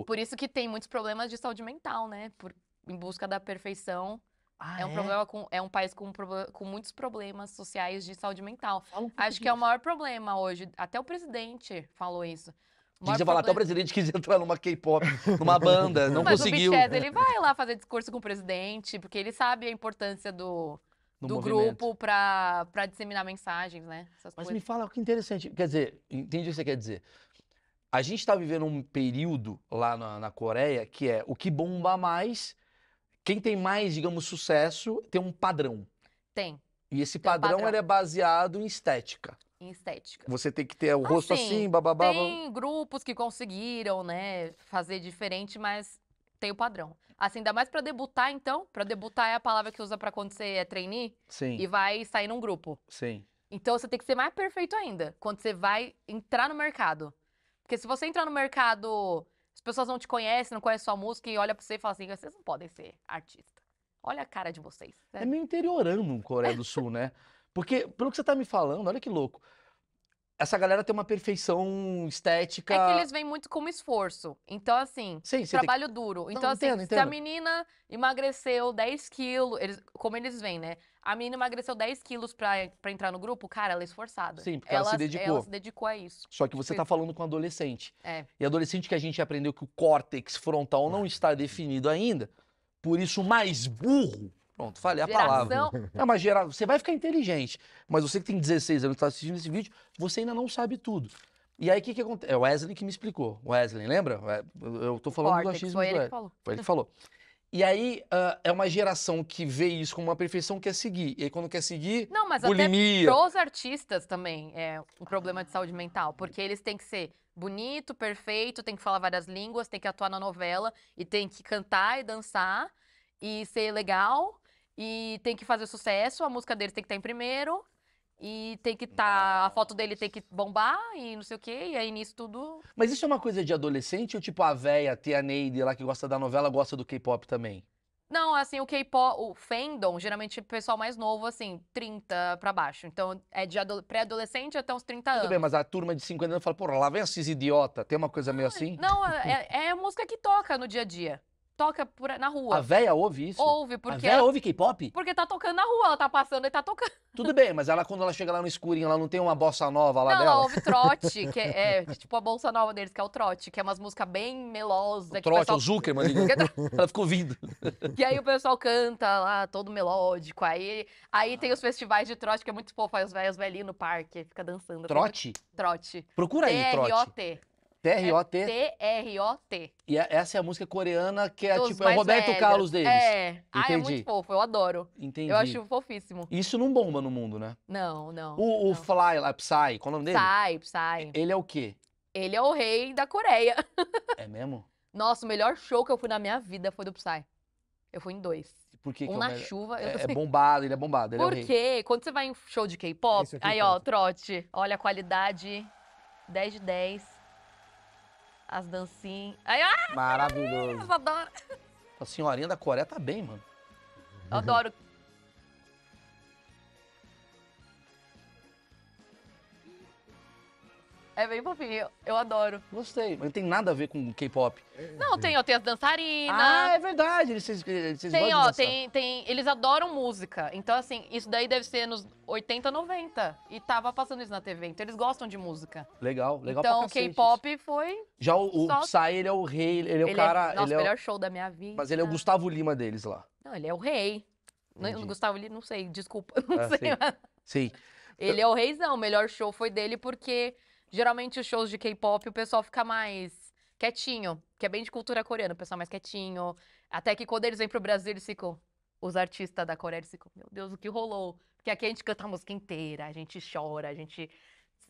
o- Por isso que tem muitos problemas de saúde mental, né? Por, em busca da perfeição. Ah, é um é? problema com é um país com, com muitos problemas sociais de saúde mental. Um Acho disso. que é o maior problema hoje. Até o presidente falou isso. A gente falar até o presidente quis entrar numa K-pop, numa banda, não Mas conseguiu. Mas o BTS, ele vai lá fazer discurso com o presidente, porque ele sabe a importância do, do grupo para disseminar mensagens, né? Essas Mas coisas. me fala que interessante. Quer dizer, entendi o que você quer dizer. A gente está vivendo um período lá na, na Coreia que é o que bomba mais quem tem mais, digamos, sucesso tem um padrão. Tem. E esse padrão, padrão. é baseado em estética. Em estética. Você tem que ter o assim, rosto assim, assim bababá. Tem grupos que conseguiram, né, fazer diferente, mas tem o padrão. Assim, ainda mais para debutar, então. Para debutar é a palavra que usa para quando você é trainee. Sim. E vai sair num grupo. Sim. Então você tem que ser mais perfeito ainda quando você vai entrar no mercado. Porque se você entrar no mercado as pessoas não te conhecem, não conhecem sua música e olha pra você e falam assim: vocês não podem ser artista. Olha a cara de vocês. Né? É meio interiorando um Coreia do Sul, né? Porque, pelo que você tá me falando, olha que louco essa galera tem uma perfeição estética. É que eles vêm muito como esforço. Então, assim, Sim, trabalho que... duro. Então, Não, assim, entendo, entendo. se a menina emagreceu 10 quilos, eles, como eles vêm, né? A menina emagreceu 10 quilos pra, pra entrar no grupo, cara, ela é esforçada. Sim, porque ela, ela se dedicou. Ela se dedicou a isso. Só que você tipo tá falando com adolescente. É. E adolescente que a gente aprendeu que o córtex frontal não está definido ainda, por isso mais burro Pronto, falei a Geração... palavra. Não, mas geral, você vai ficar inteligente. Mas você que tem 16 anos e está assistindo esse vídeo, você ainda não sabe tudo. E aí, o que, que acontece? É o Wesley que me explicou. Wesley, lembra? É, eu tô falando Porta, do achismo foi do ele que falou. Foi ele que falou. E aí, uh, é uma geração que vê isso como uma perfeição, quer seguir. E aí, quando quer seguir, Não, mas bulimia. até pros artistas também é um problema de saúde mental. Porque eles têm que ser bonito, perfeito, tem que falar várias línguas, tem que atuar na novela, e tem que cantar e dançar, e ser legal e tem que fazer sucesso, a música dele tem que estar tá em primeiro. E tem que estar. Tá, a foto dele tem que bombar e não sei o quê. E aí nisso tudo. Mas isso é uma coisa de adolescente ou tipo a véia, a tia Neide lá que gosta da novela, gosta do K-pop também? Não, assim, o K-pop, o fandom, geralmente é pessoal mais novo, assim, 30 pra baixo. Então, é de pré-adolescente até uns 30 anos. Tudo bem, mas a turma de 50 anos fala, porra, lá vem esses idiota, tem uma coisa meio assim? Não, é, é, é música que toca no dia a dia toca por, na rua. A véia ouve isso? Ouve, porque. A véia ela, ouve K-pop? Porque tá tocando na rua, ela tá passando e tá tocando. Tudo bem, mas ela, quando ela chega lá no escurinho, ela não tem uma bossa nova lá não, dela? Ela ouve trote, que é, é, tipo a bolsa nova deles, que é o trote, que é umas músicas bem melosas. O trote, o, pessoal... o ela ficou ouvindo. E aí o pessoal canta lá, todo melódico. Aí, aí tem os festivais de trote, que é muito fofo. Aí os velhos velhinhos no parque, fica dançando. Trote? Trote. Procura aí, trote. T-R-O-T. T-R-O-T? É T-R-O-T. E é, essa é a música coreana que é Dos tipo, é o Roberto velhos. Carlos deles. É. Entendi. Ah, é muito fofo, eu adoro. Entendi. Eu acho fofíssimo. Isso não bomba no mundo, né? Não, não. O, o não. Fly, lá, Psy, qual é o nome dele? Psy, Psy. Ele é o quê? Ele é o rei da Coreia. É mesmo? Nossa, o melhor show que eu fui na minha vida foi do Psy. Eu fui em dois. Por que um que é na é chuva. É, assim... é, bombado, ele é bombado. Ele Porque é quando você vai em show de K-pop, é aí ó, trote, olha a qualidade, 10 de 10 as dancinhas. Ah, Maravilhoso. Eu adoro. A senhorinha da Coreia tá bem, mano. Eu adoro É bem fofinho, eu adoro. Gostei, mas não tem nada a ver com K-pop. Não, tem, ó, tem as dançarinas. Ah, é verdade, eles, eles, eles Tem, ó, tem, tem, eles adoram música. Então, assim, isso daí deve ser nos 80, 90. E tava passando isso na TV, então eles gostam de música. Legal, legal Então, K-pop foi... Já o, o Psy, ele é o rei, ele é o é, cara... É, nossa, ele é o melhor show da minha vida. Mas ele é o Gustavo Lima deles lá. Não, ele é o rei. Entendi. Gustavo Lima, não sei, desculpa, não ah, sei. Sim. sim. Ele é o reizão, o melhor show foi dele porque Geralmente os shows de K-pop o pessoal fica mais quietinho, que é bem de cultura coreana, o pessoal é mais quietinho. Até que quando eles vêm pro Brasil, eles ficam. Os artistas da Coreia, eles ficam, meu Deus, o que rolou? Porque aqui a gente canta a música inteira, a gente chora, a gente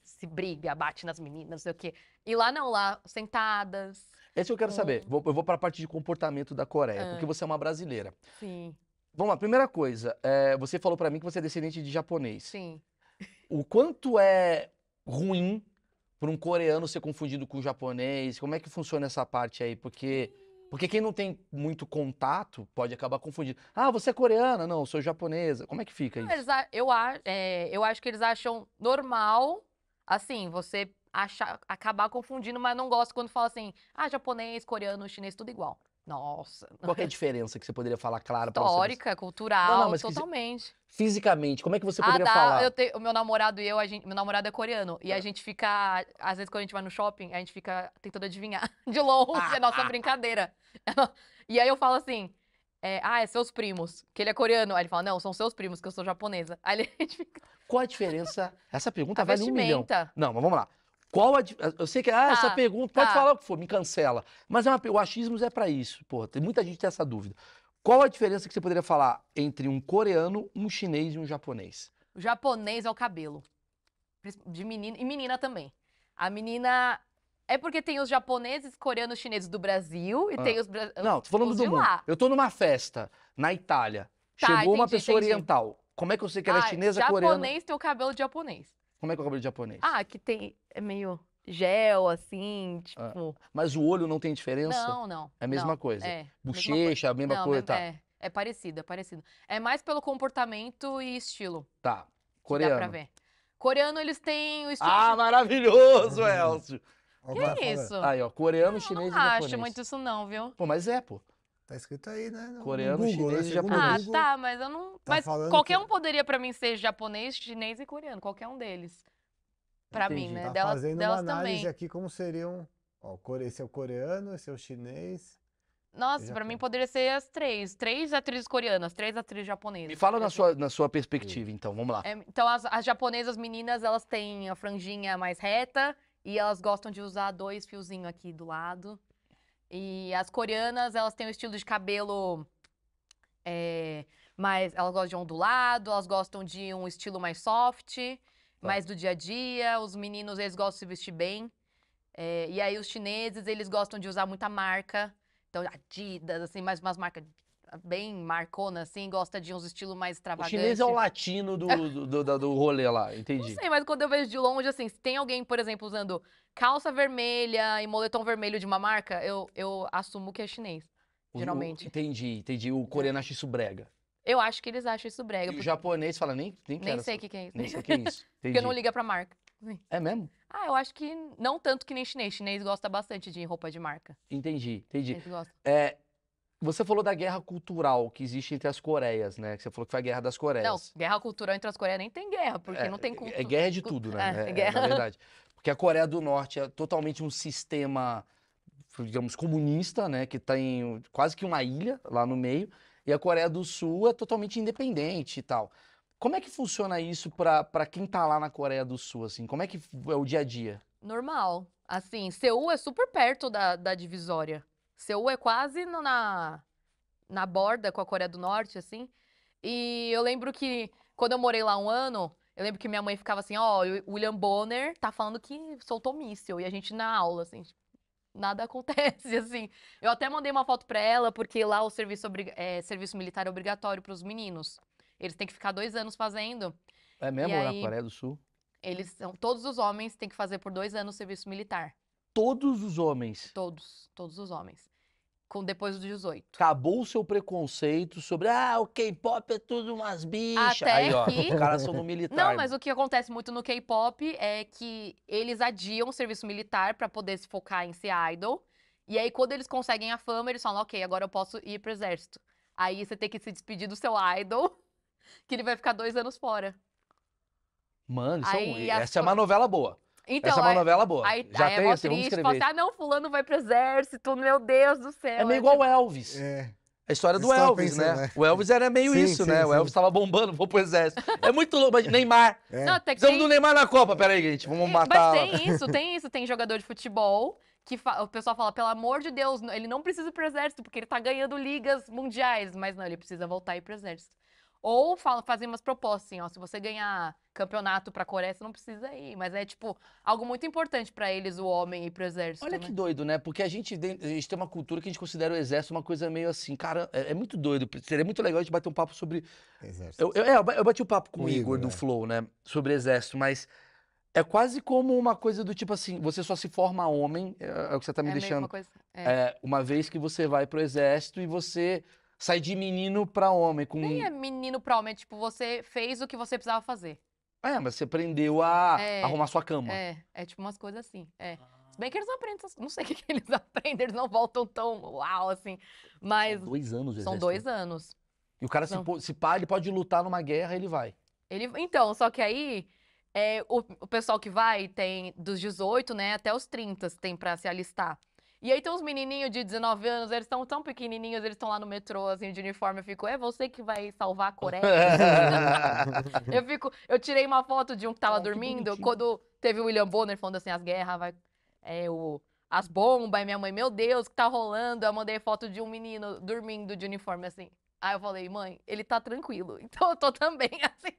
se briga, bate nas meninas, não sei o quê. E lá não, lá, sentadas. Esse eu quero hum. saber. Vou, eu vou para a parte de comportamento da Coreia, ah. porque você é uma brasileira. Sim. Vamos lá, primeira coisa. É, você falou para mim que você é descendente de japonês. Sim. O quanto é ruim por um coreano ser confundido com o japonês? Como é que funciona essa parte aí? Porque porque quem não tem muito contato pode acabar confundindo. Ah, você é coreana? Não, eu sou japonesa. Como é que fica isso? eu, é, eu acho que eles acham normal, assim, você achar, acabar confundindo, mas não gosto quando fala assim, ah, japonês, coreano, chinês, tudo igual. Nossa. Qual é a diferença que você poderia falar claro para Histórica, cultural, não, não, mas totalmente. Fisicamente, como é que você ah, poderia ah, dá, falar? Te, o meu namorado e eu, gente, meu namorado é coreano. E é. a gente fica, às vezes quando a gente vai no shopping, a gente fica tentando adivinhar de longe, ah, é nossa ah, brincadeira. E aí eu falo assim, é, ah, é seus primos, que ele é coreano. Aí ele fala, não, são seus primos, que eu sou japonesa. Aí a gente fica... Qual a diferença? Essa pergunta a vale um milhão. Não, mas vamos lá. Qual a. Eu sei que ah, tá, essa pergunta, pode tá. falar o que for, me cancela. Mas é uma, o achismo é para isso, pô. Tem muita gente tem essa dúvida. Qual a diferença que você poderia falar entre um coreano, um chinês e um japonês? O japonês é o cabelo. De menina e menina também. A menina é porque tem os japoneses, coreanos, chineses do Brasil e ah. tem os Não, tô falando do mundo. Lá. Eu tô numa festa na Itália. Tá, Chegou entendi, uma pessoa entendi. oriental. Como é que eu sei que ela é chinesa, ah, japonês coreana? Japonês tem o cabelo de japonês. Como é que é o cabelo japonês? Ah, que tem. É meio gel, assim, ah, tipo. Ah, mas o olho não tem diferença? Não, não. É a mesma não, coisa. É, Bochecha, a mesma não, coisa, é, tá? É, é parecido, é parecido. É mais pelo comportamento e estilo. Tá. Coreano. Dá pra ver. Coreano, eles têm o estilo. Ah, maravilhoso, hum. Elcio! Que é isso? Aí, ó, coreano, não, chinês não e japonês. Não acho muito isso não, viu? Pô, mas é, pô. Tá escrito aí, né? No Coreano, Google, né? chinês né? e japonês. Ah, tá, mas eu não. Tá mas qualquer que... um poderia pra mim ser japonês, chinês e coreano, qualquer um deles. Pra Entendi. mim, né? Tá delas, fazendo delas uma análise também. aqui como seriam. Ó, esse é o coreano, esse é o chinês. Nossa, para mim poderia ser as três. Três atrizes coreanas, três atrizes japonesas. Me fala na sua, na sua perspectiva, hum. então, vamos lá. É, então, as, as japonesas meninas, elas têm a franjinha mais reta e elas gostam de usar dois fiozinhos aqui do lado. E as coreanas, elas têm um estilo de cabelo é, mais. Elas gostam de ondulado, elas gostam de um estilo mais soft, tá. mais do dia a dia. Os meninos, eles gostam de se vestir bem. É, e aí os chineses, eles gostam de usar muita marca. Então, Adidas, assim, mais umas marcas bem marcona, assim, gosta de uns estilos mais extravagantes. O chinês é o latino do, do, do, do, rolê lá, entendi. Não sei, mas quando eu vejo de longe, assim, se tem alguém, por exemplo, usando calça vermelha e moletom vermelho de uma marca, eu, eu assumo que é chinês, o, geralmente. entendi, entendi. O coreano acha isso brega. Eu acho que eles acham isso brega. E porque... o japonês fala, nem, nem, nem quero, sei o que, que, é isso. Nem sei o que é isso. porque não liga pra marca. Assim. É mesmo? Ah, eu acho que não tanto que nem chinês. Chinês gosta bastante de roupa de marca. Entendi, entendi. Eles gostam. É, você falou da guerra cultural que existe entre as Coreias, né? Que você falou que foi a guerra das Coreias. Não, guerra cultural entre as Coreias nem tem guerra, porque é, não tem cultura. É, é guerra de né? tudo, né? É, é, é, é guerra. é, na verdade. Porque a Coreia do Norte é totalmente um sistema, digamos, comunista, né? Que tem tá quase que uma ilha lá no meio. E a Coreia do Sul é totalmente independente e tal. Como é que funciona isso para quem tá lá na Coreia do Sul, assim? Como é que é o dia a dia? Normal. Assim, Seul é super perto da, da divisória. Seul é quase na, na borda com a Coreia do Norte, assim. E eu lembro que quando eu morei lá um ano, eu lembro que minha mãe ficava assim, ó, oh, William Bonner tá falando que soltou míssil. E a gente na aula, assim, tipo, nada acontece, assim. Eu até mandei uma foto pra ela, porque lá o serviço, é, serviço militar é obrigatório para os meninos. Eles têm que ficar dois anos fazendo. É mesmo? Aí, na Coreia do Sul? Eles são. Todos os homens têm que fazer por dois anos serviço militar. Todos os homens? Todos. Todos os homens com depois dos 18. Acabou o seu preconceito sobre, ah, o K-pop é tudo umas bichas. Até Aí, ó, os caras são no militar. Não, mas o que acontece muito no K-pop é que eles adiam o serviço militar para poder se focar em ser idol. E aí, quando eles conseguem a fama, eles falam, ok, agora eu posso ir pro exército. Aí você tem que se despedir do seu idol, que ele vai ficar dois anos fora. Mano, é aí, são... essa é uma novela boa. Então, Essa é uma aí, é, novela boa. Aí, Já aí é tem, é assim, vamos escrever. Assim, ah, não, fulano vai pro exército, meu Deus do céu. É meio igual o tipo, Elvis. É. A história do Elvis, pensando, né? né? O Elvis era meio sim, isso, sim, né? Sim. O Elvis tava bombando, vou pro exército. É muito louco. Neymar. É. Não, tem... do Neymar na Copa. Peraí, gente, vamos é, matar. Mas tem isso, tem isso. Tem jogador de futebol que fa... o pessoal fala, pelo amor de Deus, ele não precisa ir pro exército, porque ele tá ganhando ligas mundiais. Mas não, ele precisa voltar e ir pro exército. Ou fala, umas propostas assim, ó, se você ganhar campeonato pra Coreia, você não precisa ir. Mas é, tipo, algo muito importante pra eles, o homem e pro exército. Olha né? que doido, né? Porque a gente, a gente tem uma cultura que a gente considera o exército uma coisa meio assim, cara, é, é muito doido. Seria muito legal a gente bater um papo sobre. Exército. Eu, eu, é, eu bati um papo com o Igor do né? Flow, né? Sobre exército, mas. É quase como uma coisa do tipo assim, você só se forma homem, é, é o que você tá me é deixando. Uma, coisa, é. é. uma vez que você vai pro exército e você sai de menino pra homem. Com... Nem é menino pra homem, é tipo, você fez o que você precisava fazer. É, mas você aprendeu a é, arrumar sua cama. É, é tipo umas coisas assim, é. Se bem que eles não aprendem essas Não sei o que, que eles aprendem, eles não voltam tão uau, assim. Mas. São dois anos, São exército. dois né? anos. E o cara, se, se pá, ele pode lutar numa guerra, ele vai. Ele, então, só que aí. É, o, o pessoal que vai tem dos 18, né, até os 30 tem para se alistar. E aí tem uns menininhos de 19 anos, eles estão tão pequenininhos, eles estão lá no metrô, assim, de uniforme. Eu fico, é você que vai salvar a Coreia? eu fico, eu tirei uma foto de um que tava dormindo, que quando teve o William Bonner falando assim, as guerras, vai, é, o, as bombas, e é minha mãe, meu Deus, o que tá rolando? Eu mandei foto de um menino dormindo de uniforme, assim. Aí eu falei, mãe, ele tá tranquilo. Então eu tô também, assim.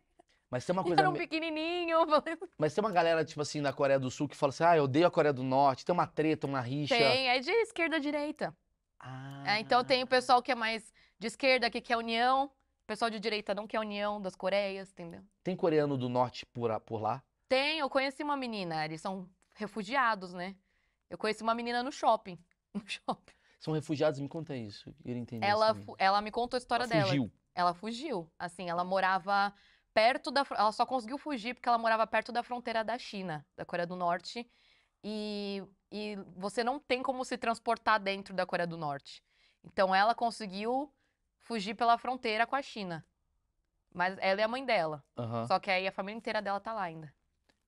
Mas tem uma coisa. Era um pequenininho. Assim. Mas tem uma galera, tipo assim, da Coreia do Sul que fala assim: ah, eu odeio a Coreia do Norte. Tem uma treta, uma rixa. Tem, é de esquerda à direita. Ah. É, então tem o pessoal que é mais de esquerda, que quer união. O pessoal de direita não quer união das Coreias, entendeu? Tem coreano do Norte por, por lá? Tem, eu conheci uma menina. Eles são refugiados, né? Eu conheci uma menina no shopping. No shopping. São refugiados? Me conta isso. Eu entendi. Ela, ela me contou a história ela dela. Fugiu. Ela fugiu. Assim, ela morava perto da. Ela só conseguiu fugir porque ela morava perto da fronteira da China, da Coreia do Norte. E, e você não tem como se transportar dentro da Coreia do Norte. Então ela conseguiu fugir pela fronteira com a China. Mas ela é a mãe dela. Uhum. Só que aí a família inteira dela tá lá ainda.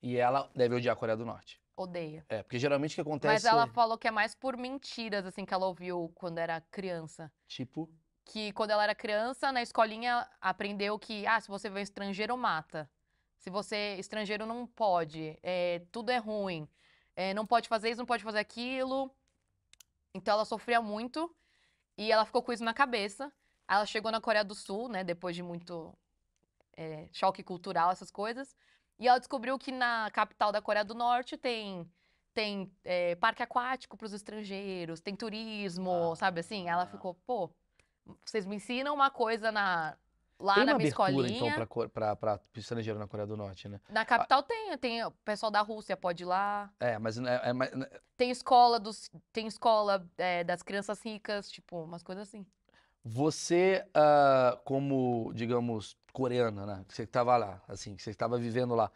E ela deve odiar a Coreia do Norte. Odeia. É, porque geralmente o que acontece. Mas ela falou que é mais por mentiras, assim, que ela ouviu quando era criança. Tipo que quando ela era criança, na escolinha, aprendeu que, ah, se você vê estrangeiro, mata. Se você estrangeiro, não pode. É, tudo é ruim. É, não pode fazer isso, não pode fazer aquilo. Então ela sofria muito e ela ficou com isso na cabeça. Ela chegou na Coreia do Sul, né, depois de muito é, choque cultural, essas coisas. E ela descobriu que na capital da Coreia do Norte tem tem é, parque aquático para os estrangeiros, tem turismo, ah, sabe assim? Ela ah. ficou, pô, vocês me ensinam uma coisa na, lá tem na minha abertura, então, escolinha. então, para para para estrangeiro na Coreia do Norte, né? Na capital tem, tem o pessoal da Rússia pode ir lá. É, mas... É, é, mas... Tem escola, dos, tem escola é, das crianças ricas, tipo, umas coisas assim. Você, uh, como, digamos, coreana, né? Você estava lá, assim, você estava vivendo lá.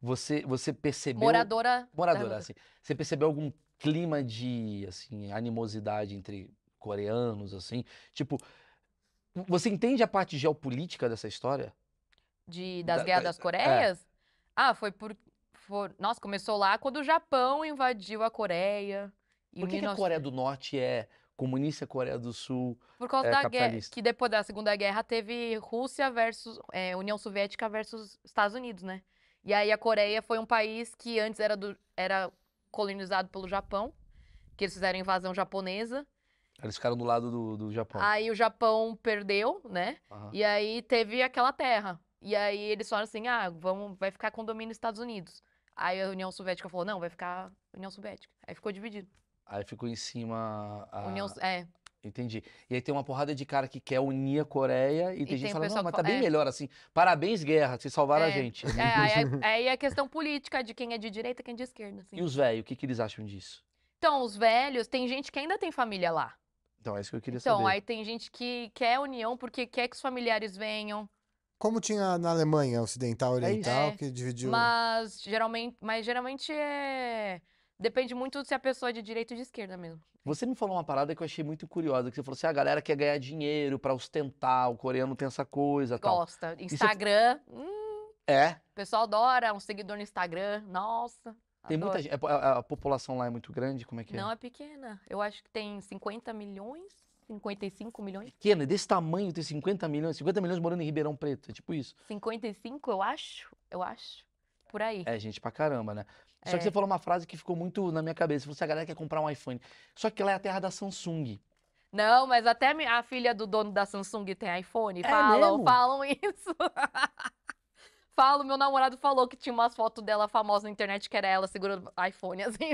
Você, você percebeu... Moradora... Moradora, assim. Você percebeu algum clima de, assim, animosidade entre coreanos, assim. Tipo, você entende a parte geopolítica dessa história? De, das da, guerras das é. Coreias? É. Ah, foi por, por. Nossa, começou lá quando o Japão invadiu a Coreia. Por que, 19... que a Coreia do Norte é comunista, Coreia do Sul. Por causa é, da guerra. Que depois da Segunda Guerra teve Rússia versus. É, União Soviética versus Estados Unidos, né? E aí a Coreia foi um país que antes era, do, era colonizado pelo Japão, que eles fizeram invasão japonesa. Eles ficaram do lado do, do Japão. Aí o Japão perdeu, né? Uhum. E aí teve aquela terra. E aí eles falaram assim: ah, vamos, vai ficar com dos Estados Unidos. Aí a União Soviética falou: não, vai ficar União Soviética. Aí ficou dividido. Aí ficou em cima. A... União. É. Entendi. E aí tem uma porrada de cara que quer unir a Coreia e tem, e tem gente falando, não, mas tá bem é. melhor assim. Parabéns, guerra, vocês salvaram é. a gente. É, aí é, é, a questão política de quem é de direita quem é de esquerda. Assim. E os velhos, o que, que eles acham disso? Então, os velhos, tem gente que ainda tem família lá. Então, é isso que eu queria então, saber. Então, aí tem gente que quer união porque quer que os familiares venham. Como tinha na Alemanha ocidental e é oriental, é, que dividiu. Mas geralmente, mas geralmente é. Depende muito se a pessoa é de direita ou de esquerda mesmo. Você me falou uma parada que eu achei muito curiosa, que você falou assim, ah, a galera quer ganhar dinheiro para ostentar, o coreano tem essa coisa Gosta. Tal. Instagram, hum, É? O pessoal adora um seguidor no Instagram, nossa. Tem muita gente. É, a, a, população lá é muito grande? Como é que é? Não, é pequena. Eu acho que tem 50 milhões, 55 milhões. É pequena, desse tamanho tem 50 milhões, 50 milhões morando em Ribeirão Preto, é tipo isso. 55, eu acho, eu acho. Por aí. É, gente, pra caramba, né? Só que você falou uma frase que ficou muito na minha cabeça. Você falou assim, a galera quer comprar um iPhone. Só que lá é a terra da Samsung. Não, mas até a filha do dono da Samsung tem iPhone. É falam, mesmo? falam isso falo, meu namorado falou que tinha umas fotos dela famosa na internet, que era ela segurando iPhone, assim.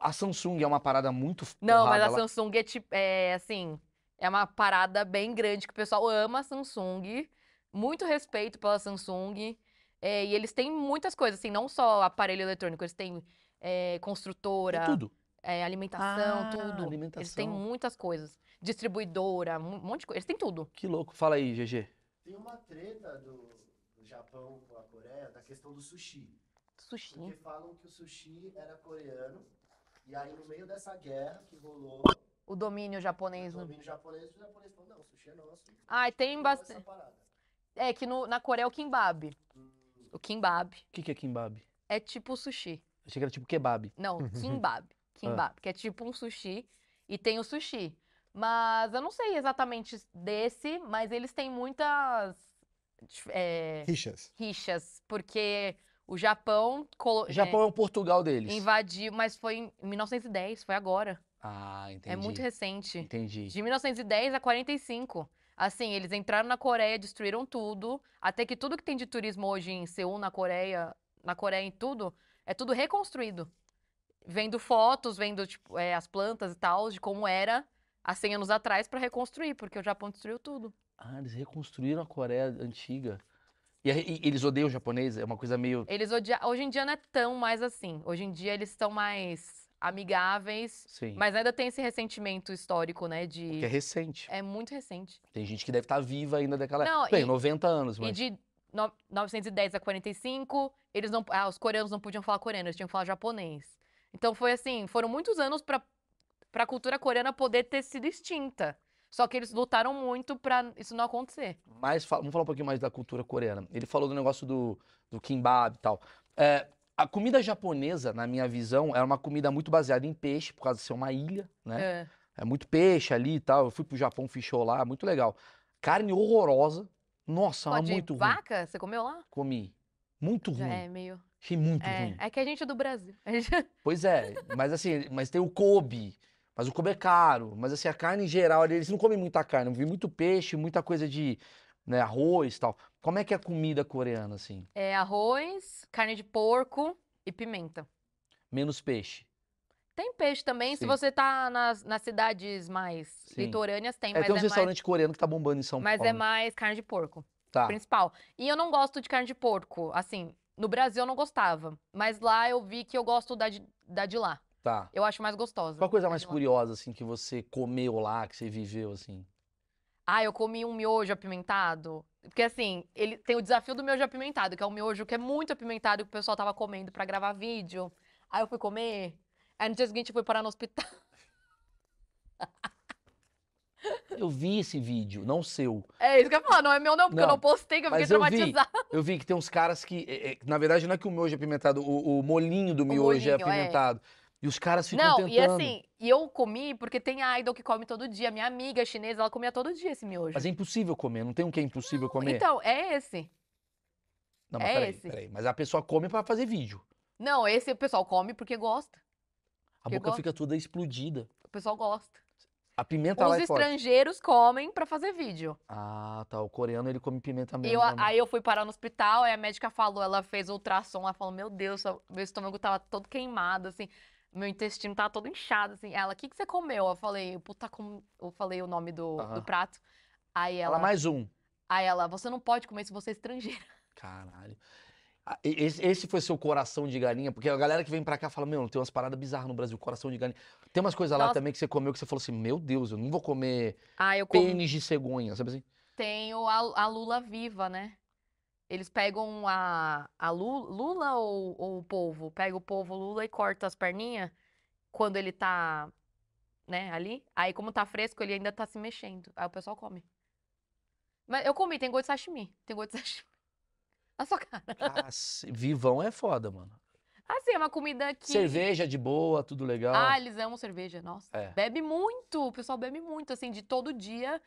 A Samsung é uma parada muito Não, mas a Samsung é tipo, é, assim, é uma parada bem grande, que o pessoal ama a Samsung, muito respeito pela Samsung, é, e eles têm muitas coisas, assim, não só aparelho eletrônico, eles têm é, construtora... Tem tudo. É, alimentação, ah, tudo. Alimentação. Eles têm muitas coisas. Distribuidora, um monte de coisa. Eles têm tudo. Que louco. Fala aí, GG. Tem uma treta do, Japão com a Coreia da questão do sushi. Sushi. Porque falam que o sushi era coreano, e aí no meio dessa guerra que rolou. O domínio japonês. O né? domínio japonês, o japonês falou, não, o sushi é nosso. Ah, tem bastante. É que no, na Coreia é o kimbab. Hum. O kimbab. O que, que é kimbab? É tipo sushi. achei que era tipo kebab. Não, kimbab. Kimbab, ah. que é tipo um sushi. E tem o sushi. Mas eu não sei exatamente desse, mas eles têm muitas é, rixas. Rixas, porque o Japão. O Japão é, é o Portugal deles. Invadiu, mas foi em 1910, foi agora. Ah, é entendi. É muito recente. Entendi. De 1910 a 45. Assim, eles entraram na Coreia, destruíram tudo. Até que tudo que tem de turismo hoje em Seul, na Coreia, na Coreia em tudo, é tudo reconstruído. Vendo fotos, vendo tipo, é, as plantas e tal, de como era há 100 anos atrás para reconstruir, porque o Japão destruiu tudo. Ah, eles reconstruíram a Coreia antiga. E, e eles odeiam o japonês? É uma coisa meio. Eles odiam. Hoje em dia não é tão mais assim. Hoje em dia eles estão mais amigáveis. Sim. Mas ainda tem esse ressentimento histórico, né? De... Porque é recente. É muito recente. Tem gente que deve estar tá viva ainda daquela época. Bem, e... 90 anos, mas. E de no... 910 a 45, eles não. Ah, os coreanos não podiam falar coreano, eles tinham que falar japonês. Então foi assim, foram muitos anos para a cultura coreana poder ter sido extinta. Só que eles lutaram muito para isso não acontecer. Mas vamos falar um pouquinho mais da cultura coreana. Ele falou do negócio do, do kimbab e tal. É, a comida japonesa, na minha visão, era uma comida muito baseada em peixe, por causa de ser uma ilha, né? É, é muito peixe ali e tal. Eu fui pro Japão, fiz lá, muito legal. Carne horrorosa. Nossa, é muito ruim. vaca? Você comeu lá? Comi. Muito Já ruim. É, meio... Achei muito é, ruim. É que a gente é do Brasil. Gente... Pois é, mas assim, mas tem o Kobe, mas o comer é caro. Mas assim, a carne em geral, eles não comem muita carne. vi muito peixe, muita coisa de né, arroz e tal. Como é que é a comida coreana, assim? É arroz, carne de porco e pimenta. Menos peixe. Tem peixe também, Sim. se você tá nas, nas cidades mais Sim. litorâneas, tem. É, mas tem um é restaurante mais... coreano que tá bombando em São mas é Paulo. Mas é mais carne de porco. Tá. Principal. E eu não gosto de carne de porco. Assim, no Brasil eu não gostava. Mas lá eu vi que eu gosto da de, da de lá. Tá. Eu acho mais gostosa. Qual a coisa mais curiosa, assim, que você comeu lá, que você viveu, assim? Ah, eu comi um miojo apimentado. Porque, assim, ele tem o desafio do miojo apimentado, que é um miojo que é muito apimentado, que o pessoal tava comendo para gravar vídeo. Aí eu fui comer, aí no dia seguinte eu fui parar no hospital. Eu vi esse vídeo, não seu. É isso que eu ia falar, não é meu não, porque não, eu não postei, que eu fiquei traumatizada. eu vi que tem uns caras que, é, é, na verdade, não é que o miojo é apimentado, o, o molinho do miojo é molinho, é apimentado. É. E os caras ficam não, tentando. Não, e assim, e eu comi porque tem a idol que come todo dia. Minha amiga chinesa, ela comia todo dia esse miojo. Mas é impossível comer, não tem um que é impossível não, comer? Então, é esse. Não, é mas é peraí, esse. peraí. Mas a pessoa come para fazer vídeo. Não, esse o pessoal come porque gosta. A porque boca gosta. fica toda explodida. O pessoal gosta. A pimenta Os lá é estrangeiros forte. comem para fazer vídeo. Ah, tá. O coreano ele come pimenta mesmo. Eu, né? aí eu fui parar no hospital, aí a médica falou, ela fez ultrassom, ela falou: Meu Deus, meu estômago tava todo queimado, assim meu intestino tá todo inchado, assim. Ela, o que, que você comeu? Eu falei, puta, com... eu falei o nome do, do prato. Aí ela. Fala mais um. Aí ela, você não pode comer se você é estrangeira. Caralho. Ah, esse, esse foi seu coração de galinha, porque a galera que vem pra cá fala, meu, tem umas paradas bizarras no Brasil, coração de galinha. Tem umas coisas lá também que você comeu que você falou assim, meu Deus, eu não vou comer ah, eu pênis de cegonha, sabe assim? Tenho a, a lula viva, né? Eles pegam a, a Lula ou, ou o povo Pega o povo Lula e corta as perninhas quando ele tá, né, ali. Aí, como tá fresco, ele ainda tá se mexendo. Aí o pessoal come. Mas eu comi, tem gosto de sashimi. Tem gosto de sashimi. a sua cara. Ah, vivão é foda, mano. Assim, é uma comida que Cerveja de boa, tudo legal. Ah, eles amam cerveja, nossa. É. Bebe muito, o pessoal bebe muito, assim, de todo dia.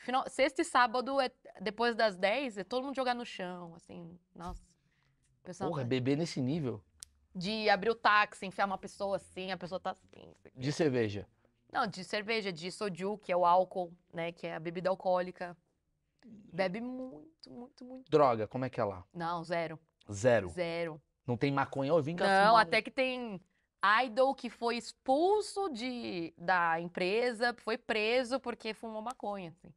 Final, sexta e sábado, é, depois das 10, é todo mundo jogar no chão, assim, nossa. Pessoal, Porra, beber nesse nível? De abrir o táxi, enfiar uma pessoa assim, a pessoa tá assim. assim. De cerveja? Não, de cerveja, de soju, que é o álcool, né, que é a bebida alcoólica. Bebe muito, muito, muito. Droga, como é que é lá? Não, zero. Zero? Zero. Não tem maconha, eu vim cá Não, até que tem idol que foi expulso de, da empresa, foi preso porque fumou maconha, assim.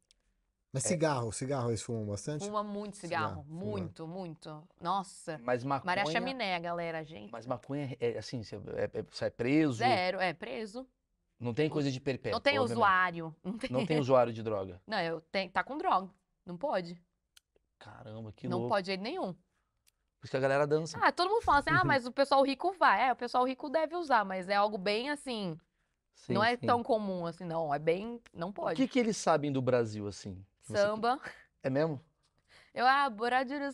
Mas é. cigarro, cigarro eles fumam bastante? Fuma muito cigarro, cigarro muito, fuma. muito. Nossa. Mas maconha. Maria Chaminé, galera, gente. Mas maconha é, é assim, você é, é, você é preso? Zero, é preso. Não tem coisa de perpétuo. Não tem usuário. Não tem... não tem usuário de droga. Não, eu tenho, tá com droga. Não pode. Caramba, que não louco. Não pode ele nenhum. Por isso que a galera dança. Ah, todo mundo fala assim, ah, mas o pessoal rico vai. É, o pessoal rico deve usar, mas é algo bem assim. Sim, não é sim. tão comum assim, não. É bem. Não pode. O que, que eles sabem do Brasil, assim? Samba. Você... É mesmo? Eu, ah,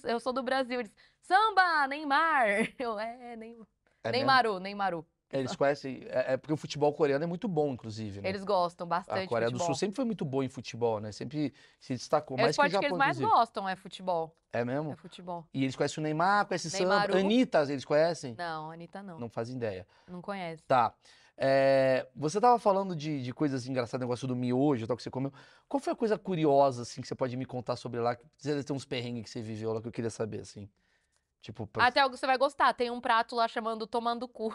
eu sou do Brasil. Eles, Samba, Neymar. Eu, é, Neymar. É Neymaru, mesmo? Neymaru. É, eles conhecem. É, é, porque o futebol coreano é muito bom, inclusive. Né? Eles gostam bastante. A Coreia do Sul sempre foi muito boa em futebol, né? Sempre se destacou. É mais o que, Japão, que eles mais inclusive. gostam é futebol. É mesmo? É futebol. E eles conhecem o Neymar, conhecem Neymaru. samba. Anitta, eles conhecem? Não, Anitta não. Não fazem ideia. Não conhece. Tá. É, você estava falando de, de, coisas engraçadas, negócio do miojo, tal, que você comeu. Qual foi a coisa curiosa, assim, que você pode me contar sobre lá? Você ter uns perrengues que você viveu lá que eu queria saber, assim. Tipo, pra... Até algo que você vai gostar. Tem um prato lá chamando Tomando Cu.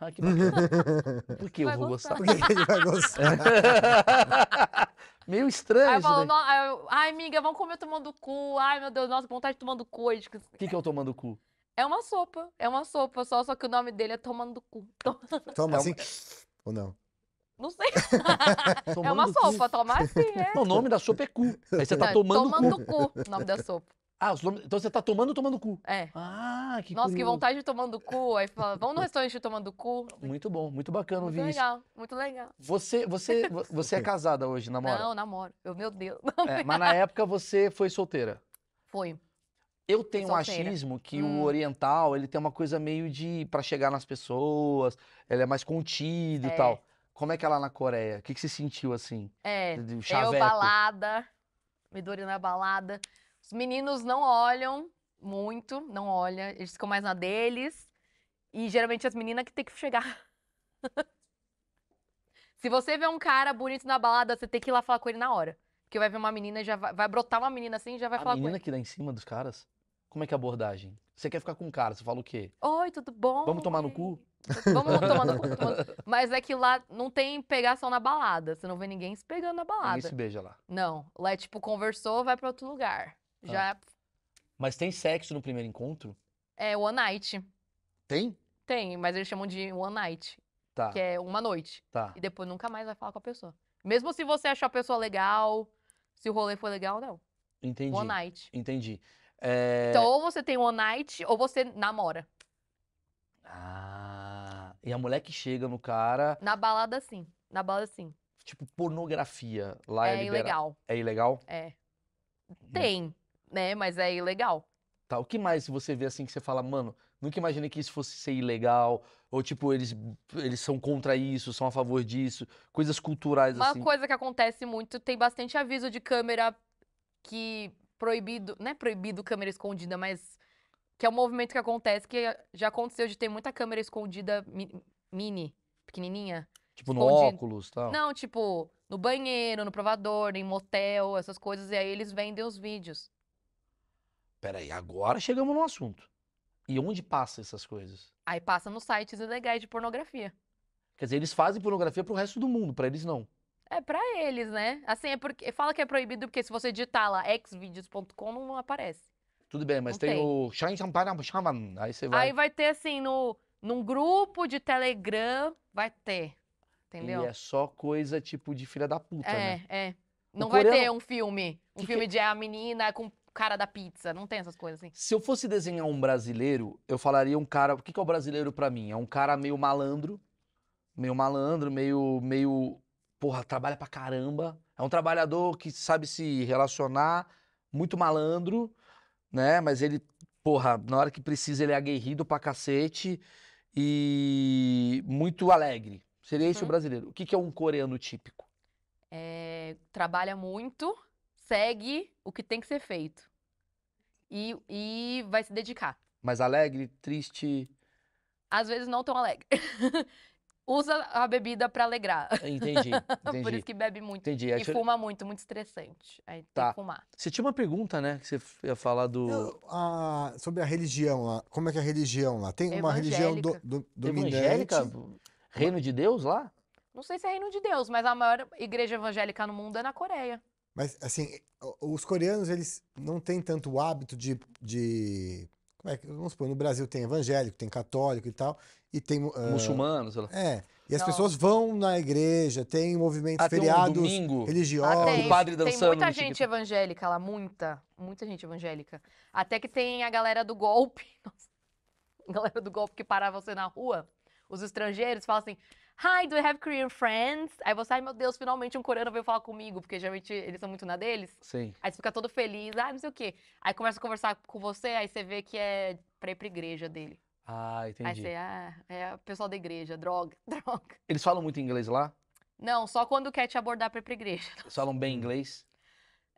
Ah, que bacana. Por que eu vou gostar? gostar? Por que ele vai gostar? Meio estranho né? Ai, amiga, vamos comer Tomando Cu. Ai, meu Deus, nossa, vontade de Tomando Cu. O que, que é o Tomando Cu? É uma sopa, é uma sopa só, só que o nome dele é Tomando Cu. Toma é assim? Ou não? Não sei. é uma sopa, toma assim, é. Não, o nome da sopa é cu. Aí você tá não, é, tomando, tomando cu. cu. o nome da sopa. Ah, então você tá tomando tomando cu. É. Ah, que Nossa, que vontade de tomando cu. Aí fala, vamos no restaurante tomando cu. Muito bom, muito bacana muito ouvir legal, isso. Muito legal, Você, você, você é casada hoje, namora? Não, namoro. Eu, meu Deus. é, mas na época você foi solteira? Foi. Eu tenho um achismo que hum. o oriental, ele tem uma coisa meio de para chegar nas pessoas, ele é mais contido e é. tal. Como é que é lá na Coreia? O que, que você sentiu assim? É, é eu balada, Midori na balada. Os meninos não olham muito, não olham, eles ficam mais na deles. E geralmente as meninas que tem que chegar. Se você vê um cara bonito na balada, você tem que ir lá falar com ele na hora. Porque vai ver uma menina já vai, vai brotar uma menina assim e já vai a falar menina com ele. que dá em cima dos caras? Como é que é a abordagem? Você quer ficar com o um cara, você fala o quê? Oi, tudo bom? Vamos tomar no cu? Vamos tomar no cu. Mas é que lá não tem pegação na balada. Você não vê ninguém se pegando na balada. Ninguém se beija lá. Não. Lá é tipo, conversou, vai pra outro lugar. Tá. Já. Mas tem sexo no primeiro encontro? É, one night. Tem? Tem, mas eles chamam de one night. Tá. Que é uma noite. Tá. E depois nunca mais vai falar com a pessoa. Mesmo se você achar a pessoa legal, se o rolê for legal não. Entendi. One night. Entendi. É... Então, ou você tem one night, ou você namora. Ah. E a mulher que chega no cara. Na balada, sim. Na balada, sim. Tipo, pornografia lá é, é ilegal. É ilegal? É. Hum. Tem, né? Mas é ilegal. Tá. O que mais você vê assim que você fala, mano, nunca imaginei que isso fosse ser ilegal? Ou, tipo, eles, eles são contra isso, são a favor disso, coisas culturais Uma assim. Uma coisa que acontece muito, tem bastante aviso de câmera que proibido, não é proibido câmera escondida, mas que é um movimento que acontece, que já aconteceu de ter muita câmera escondida mini, pequenininha. Tipo no óculos tal? Não, tipo no banheiro, no provador, em motel, essas coisas, e aí eles vendem os vídeos. Peraí, agora chegamos no assunto. E onde passa essas coisas? Aí passa nos sites ilegais de pornografia. Quer dizer, eles fazem pornografia pro resto do mundo, para eles não. É para eles, né? Assim, é porque fala que é proibido porque se você digitar lá xvideos.com não aparece. Tudo bem, mas tem, tem, o Shaman, aí você vai Aí vai ter assim no num grupo de Telegram vai ter. Entendeu? E é só coisa tipo de filha da puta, é, né? É, é. Não o vai coreano... ter um filme, um que filme que... de ah, a menina com cara da pizza, não tem essas coisas assim. Se eu fosse desenhar um brasileiro, eu falaria um cara. O que, que é o brasileiro para mim? É um cara meio malandro, meio malandro, meio. meio. Porra, trabalha pra caramba. É um trabalhador que sabe se relacionar, muito malandro, né? Mas ele, porra, na hora que precisa, ele é aguerrido pra cacete e muito alegre. Seria esse uhum. o brasileiro. O que, que é um coreano típico? É, trabalha muito, segue o que tem que ser feito. E, e vai se dedicar. Mas alegre, triste. Às vezes não tão alegre. Usa a bebida para alegrar. É, entendi, entendi. Por isso que bebe muito. Entendi. E Acho... fuma muito, muito estressante. Aí tá. tem que fumar. Você tinha uma pergunta, né? Que você ia falar do. Eu, a, sobre a religião lá. Como é que é a religião lá? Tem uma religião do, do, dominante. Evangélica? Reino de Deus lá? Não sei se é reino de Deus, mas a maior igreja evangélica no mundo é na Coreia. Mas, assim, os coreanos, eles não têm tanto o hábito de, de... Como é que... Vamos supor, no Brasil tem evangélico, tem católico e tal, e tem... Uh, Muçulmanos. É. E as não. pessoas vão na igreja, tem movimentos ah, feriados tem um religiosos. Ah, tem. O padre dançando. Tem muita gente chiquita. evangélica lá, muita. Muita gente evangélica. Até que tem a galera do golpe. Nossa. A galera do golpe que parava você na rua. Os estrangeiros falam assim... Hi, do you have Korean friends? Aí você, assim, ai meu Deus, finalmente um coreano veio falar comigo, porque geralmente eles são muito na deles. Sim. Aí você fica todo feliz, ah, não sei o quê. Aí começa a conversar com você, aí você vê que é pra ir pra igreja dele. Ah, entendi. Aí você, ah, é o pessoal da igreja, droga, droga. Eles falam muito inglês lá? Não, só quando quer te abordar pra ir pra igreja. Eles falam bem inglês?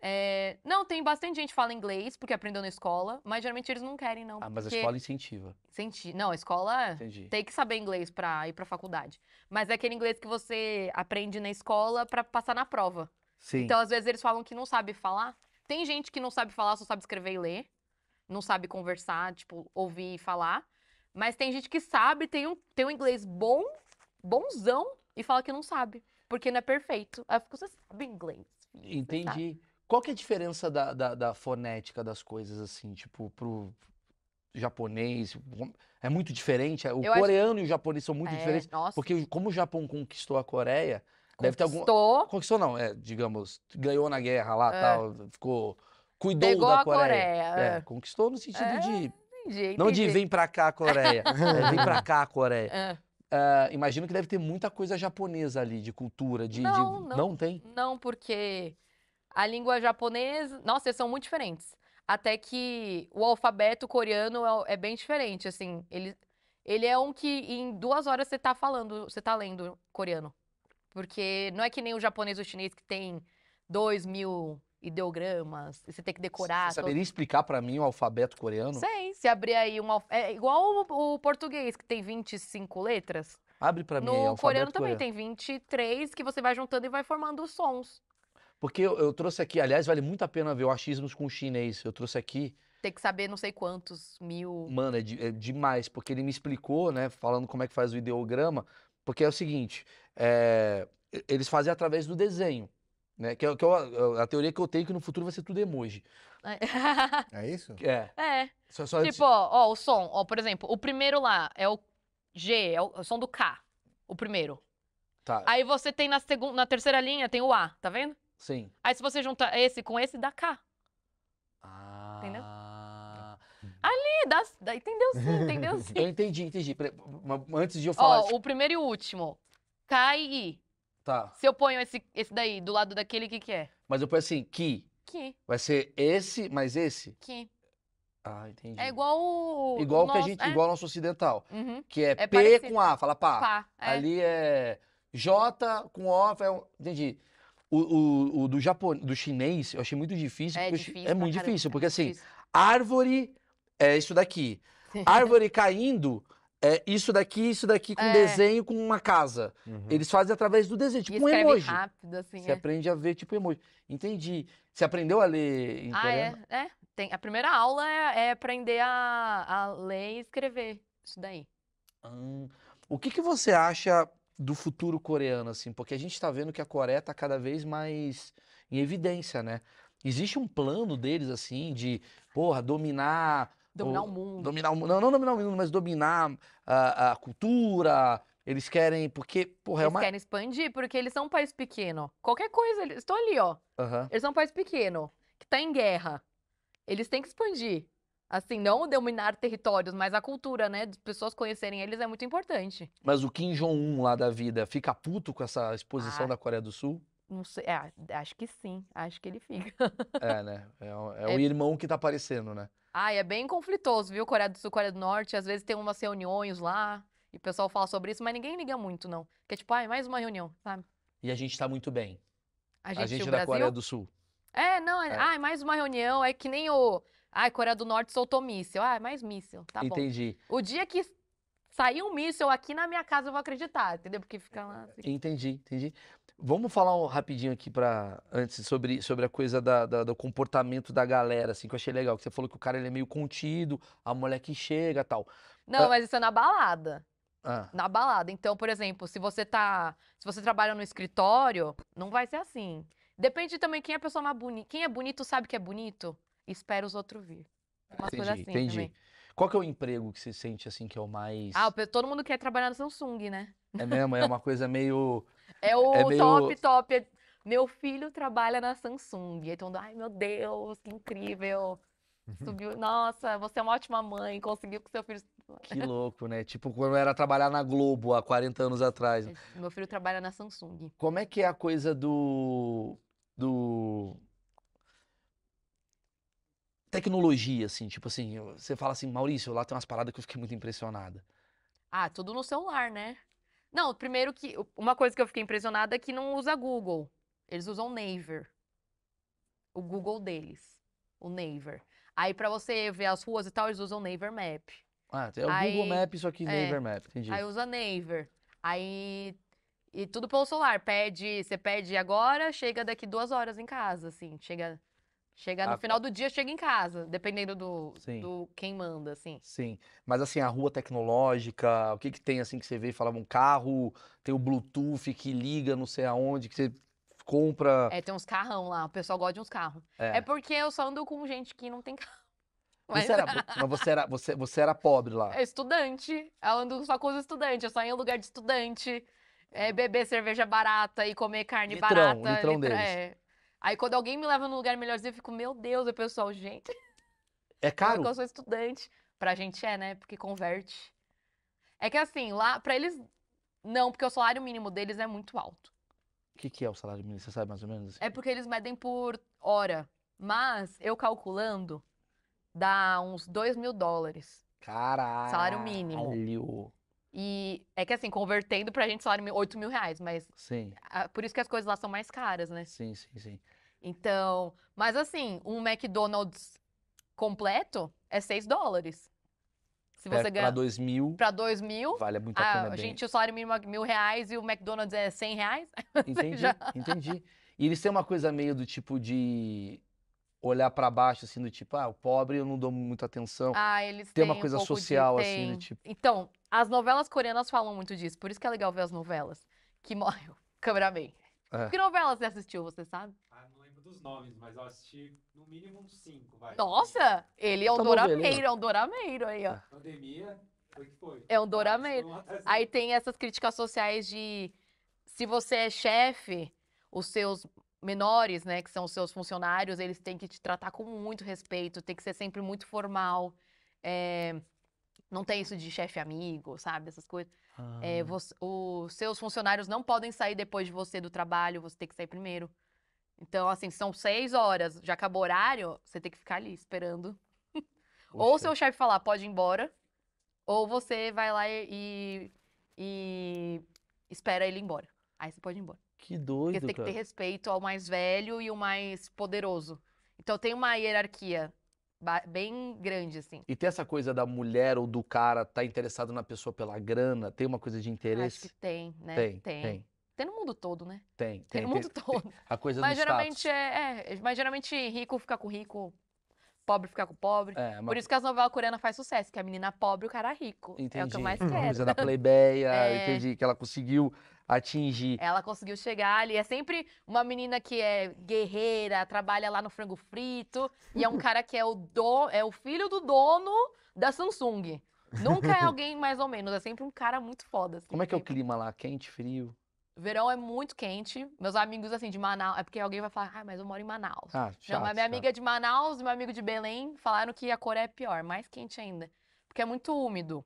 É, não, tem bastante gente que fala inglês, porque aprendeu na escola, mas geralmente eles não querem, não. Ah, mas a escola incentiva. Incenti... Não, a escola Entendi. tem que saber inglês para ir pra faculdade. Mas é aquele inglês que você aprende na escola para passar na prova. Sim. Então, às vezes, eles falam que não sabe falar. Tem gente que não sabe falar, só sabe escrever e ler. Não sabe conversar, tipo, ouvir e falar. Mas tem gente que sabe, tem um, tem um inglês bom, bonzão, e fala que não sabe, porque não é perfeito. Aí eu fico, você sabe inglês? Filho, Entendi. Sabe? Qual que é a diferença da, da, da fonética das coisas, assim, tipo, pro japonês? É muito diferente? É, o Eu coreano acho... e o japonês são muito é, diferentes? Nossa. Porque como o Japão conquistou a Coreia, conquistou. deve ter algum... Conquistou? não, é, digamos, ganhou na guerra lá, é. tal, ficou... Cuidou Pegou da Coreia. Coreia. É, é, conquistou no sentido é, de... Entendi, não de vem pra cá, Coreia. é, vem pra cá, Coreia. É. Uh, imagino que deve ter muita coisa japonesa ali, de cultura, de. Não, de... Não, não, tem? Não, porque a língua japonesa. Nossa, eles são muito diferentes. Até que o alfabeto coreano é, é bem diferente, assim. Ele, ele é um que em duas horas você tá falando, você tá lendo coreano. Porque não é que nem o japonês ou o chinês que tem dois mil ideogramas, você tem que decorar. Você saberia todo... explicar para mim o alfabeto coreano? Sim. se abrir aí um alf... É igual o, o, português, que tem 25 letras. Abre para mim, No aí, coreano também coreano. tem 23, que você vai juntando e vai formando os sons. Porque eu, eu, trouxe aqui, aliás, vale muito a pena ver o achismos com o chinês. Eu trouxe aqui. Tem que saber não sei quantos mil. Mano, é, de, é demais, porque ele me explicou, né, falando como é que faz o ideograma. Porque é o seguinte: é, eles fazem através do desenho. Né? Que, é, que é a teoria que eu tenho que no futuro vai ser tudo emoji. É, é isso? É. É. Só, só tipo, ó, ó, o som. Ó, por exemplo, o primeiro lá é o G, é o, é o som do K. O primeiro. Tá. Aí você tem na, segunda, na terceira linha, tem o A, tá vendo? Sim. Aí se você juntar esse com esse, dá k Ah. Entendeu? É. Ali, dá, dá, entendeu sim, entendeu sim. eu entendi, entendi. Antes de eu falar... Ó, tipo oh, o primeiro e o último. K e I. Tá. Se eu ponho esse, esse daí do lado daquele, o que que é? Mas eu ponho assim, que. Que. Vai ser esse mais esse? Que. Ah, entendi. É igual o. Igual o nosso, que a gente. É? Igual o nosso ocidental. Uhum. Que é, é P parecido. com A, fala pá. pá é. Ali é J com O. É entendi. O, o, o do, Japon, do chinês eu achei muito difícil. É, difícil, é muito caramba, difícil, é porque é assim, difícil. árvore é isso daqui. Árvore caindo é isso daqui, isso daqui com é. desenho, com uma casa. Uhum. Eles fazem através do desenho, tipo e um emoji. rápido, assim. Você é. aprende a ver tipo emoji. Entendi. Você aprendeu a ler em ah, é, coreano? É, é. Tem, a primeira aula é, é aprender a, a, ler e escrever isso daí. Hum. O que, que você acha do futuro coreano, assim? Porque a gente está vendo que a Coreia está cada vez mais em evidência, né? Existe um plano deles, assim, de, porra, dominar... Dominar o, o mundo. Dominar o mundo. Não, não dominar o mundo, mas dominar a, a cultura, eles querem, porque, porra, é eles é uma... querem expandir, porque eles são um país pequeno. Qualquer coisa, eles estão ali, ó. Uhum. Eles são um país pequeno, que tá em guerra. Eles têm que expandir. Assim, não dominar territórios, mas a cultura, né? Das pessoas conhecerem eles é muito importante. Mas o Kim Jong-un lá da vida fica puto com essa exposição ah. da Coreia do Sul? Não sei, é, acho que sim, acho que ele fica. é, né? É, é, é, o é irmão que tá aparecendo, né? Ah, é bem conflitoso, viu? Coreia do Sul, Coreia do Norte, às vezes tem umas reuniões lá e o pessoal fala sobre isso, mas ninguém liga muito, não. Porque é tipo, ah, mais uma reunião, sabe? E a gente tá muito bem. A gente, a gente da Brasil... Coreia do Sul. É, não, é. ah, mais uma reunião, é que nem o Ai, Coreia do Norte soltou míssil. Ah, mais míssil. Tá Entendi. O dia que sair um míssil aqui na minha casa, eu vou acreditar, entendeu? Porque fica lá. Assim. Entendi, entendi. Vamos falar um rapidinho aqui para antes sobre, sobre a coisa da, da, do comportamento da galera, assim, que eu achei legal. Que você falou que o cara ele é meio contido, a mulher que chega tal. Não, ah. mas isso é na balada. Ah. Na balada. Então, por exemplo, se você tá. Se você trabalha no escritório, não vai ser assim. Depende também quem é a pessoa mais bonita. Quem é bonito sabe que é bonito espera os outros vir. Uma entendi, coisa assim entendi. Também. Qual que é o emprego que você sente assim que é o mais. Ah, todo mundo quer trabalhar na Samsung, né? É mesmo, é uma coisa meio. É o é meio... top, top. Meu filho trabalha na Samsung. Então, ai meu Deus, que incrível. Uhum. Subiu, nossa, você é uma ótima mãe, conseguiu que seu filho. Que louco, né? Tipo, quando era trabalhar na Globo há 40 anos atrás. Né? Meu filho trabalha na Samsung. Como é que é a coisa do. do tecnologia, assim, tipo assim, você fala assim, Maurício, lá tem umas paradas que eu fiquei muito impressionada. Ah, tudo no celular, né? Não, primeiro que uma coisa que eu fiquei impressionada é que não usa Google. Eles usam Naver. O Google deles, o Naver. Aí para você ver as ruas e tal, eles usam Naver Map. Ah, é o Google Map, só que é, Naver Map, entendi. Aí usa Naver. Aí e tudo pelo celular. Pede, você pede agora, chega daqui duas horas em casa, assim, chega Chega no a... final do dia, chega em casa, dependendo do, do quem manda, assim. Sim. Mas assim, a rua tecnológica, o que que tem assim que você vê? Falava um carro, tem o Bluetooth que liga não sei aonde, que você compra. É, tem uns carrão lá, o pessoal gosta de uns carros. É. é, porque eu só ando com gente que não tem carro. Mas... Você era, mas você era, você, você era pobre lá. É estudante. Eu ando só com os estudantes, eu só em lugar de estudante. É ah. beber cerveja barata e comer carne litrão, barata. Litrão litra, deles. É. Aí quando alguém me leva num lugar melhorzinho, eu fico, meu Deus, o pessoal, gente. É caro? Porque eu sou estudante. Pra gente é, né? Porque converte. É que assim, lá, pra eles. Não, porque o salário mínimo deles é muito alto. O que, que é o salário mínimo? Você sabe mais ou menos? Assim? É porque eles medem por hora. Mas eu calculando, dá uns 2 mil dólares. Caralho. Salário mínimo. E é que assim, convertendo pra gente salário 8 mil reais, mas. Sim. Por isso que as coisas lá são mais caras, né? Sim, sim, sim. Então, mas assim, um McDonald's completo é 6 dólares. Se você ganha. Pra 2 mil. Pra 2 mil. Vale muito a, ah, a pena. Gente, bem. o salário mínimo é mil reais e o McDonald's é 100 reais. Entendi, já... entendi. E eles têm uma coisa meio do tipo de olhar para baixo, assim, do tipo, ah, o pobre eu não dou muita atenção. Ah, eles Tem uma coisa um social, de... assim, do tipo. Então, as novelas coreanas falam muito disso, por isso que é legal ver as novelas. Que morrem. Cameraman. É. Que novelas você assistiu, você sabe? os nomes, mas eu assisti no mínimo uns cinco, vai. Nossa! Ele é um dourameiro, tá dorameiro, é um dorameiro aí, ó. Ah. Pandemia, foi que foi. É um dorameiro. Aí tem essas críticas sociais de se você é chefe, os seus menores, né, que são os seus funcionários, eles têm que te tratar com muito respeito, tem que ser sempre muito formal. é, não tem isso de chefe amigo, sabe? Essas coisas. É, ah, É, você- os seus funcionários não podem sair depois de você do trabalho, você tem que sair primeiro. Então, assim, são seis horas, já acabou o horário, você tem que ficar ali esperando. ou seu chefe falar, pode ir embora, ou você vai lá e, e espera ele ir embora. Aí você pode ir embora. Que doido, Porque você tem cara. que ter respeito ao mais velho e o mais poderoso. Então tem uma hierarquia bem grande, assim. E tem essa coisa da mulher ou do cara tá interessado na pessoa pela grana? Tem uma coisa de interesse? Acho que tem, né? Tem, tem. tem. Tem no mundo todo, né? Tem. Tem, tem no mundo tem, todo. Tem a coisa mas do geralmente É, é, mas geralmente rico fica com rico, pobre ficar com pobre. É, mas... Por isso que as novelas coreanas faz sucesso, que a menina pobre, o cara é rico. Entendi. É o que eu mais uhum. quero. A da plebeia, é... entendi, que ela conseguiu atingir. Ela conseguiu chegar ali. É sempre uma menina que é guerreira, trabalha lá no frango frito, e é um cara que é o, do... é o filho do dono da Samsung. Nunca é alguém mais ou menos, é sempre um cara muito foda. Assim, Como é que é o clima lá? Quente, frio? Verão é muito quente. Meus amigos, assim, de Manaus. É porque alguém vai falar, ah, mas eu moro em Manaus. Ah, chato, Não, mas minha chato. amiga é de Manaus e meu amigo de Belém falaram que a cor é pior, mais quente ainda. Porque é muito úmido.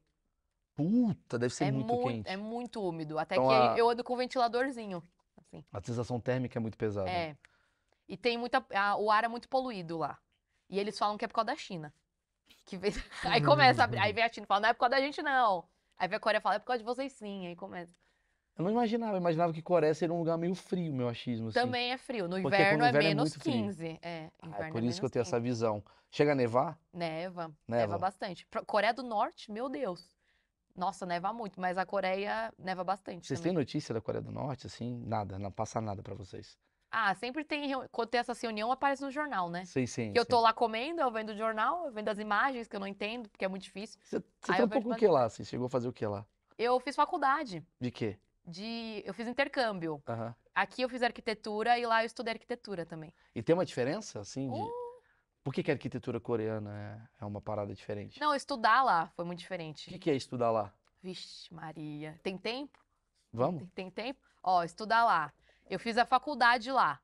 Puta, deve ser é muito, muito, quente. É muito úmido. Até então, que a... eu ando com um ventiladorzinho. Assim. A sensação térmica é muito pesada. É. E tem muita. A, o ar é muito poluído lá. E eles falam que é por causa da China. Que vem... aí começa. A... Aí vem a China e fala, não é por causa da gente, não. Aí vem a Coreia e fala, é por causa de vocês sim. Aí começa. Eu não imaginava, eu imaginava que Coreia seria um lugar meio frio, meu achismo. Assim. Também é frio. No inverno, é inverno é menos é 15. É, ah, é, é por isso é que eu tenho 15. essa visão. Chega a nevar? Neva, neva. Neva bastante. Coreia do Norte, meu Deus. Nossa, neva muito, mas a Coreia neva bastante. Vocês também. têm notícia da Coreia do Norte, assim? Nada, não passa nada para vocês. Ah, sempre tem. Quando tem essa reunião, assim, aparece no jornal, né? Sim, sim. Que eu sim. tô lá comendo, eu vendo o jornal, eu vendo as imagens que eu não entendo, porque é muito difícil. Você, você tá um pouco o que lá? Assim? Você chegou a fazer o que lá? Eu fiz faculdade. De quê? de. Eu fiz intercâmbio. Uhum. Aqui eu fiz arquitetura e lá eu estudei arquitetura também. E tem uma diferença, assim? De... Uh. Por que, que, a arquitetura coreana é, é uma parada diferente? Não, estudar lá foi muito diferente. O que, que é estudar lá? Vixe, Maria. Tem tempo? Vamos. Tem, tem tempo? Ó, estudar lá. Eu fiz a faculdade lá.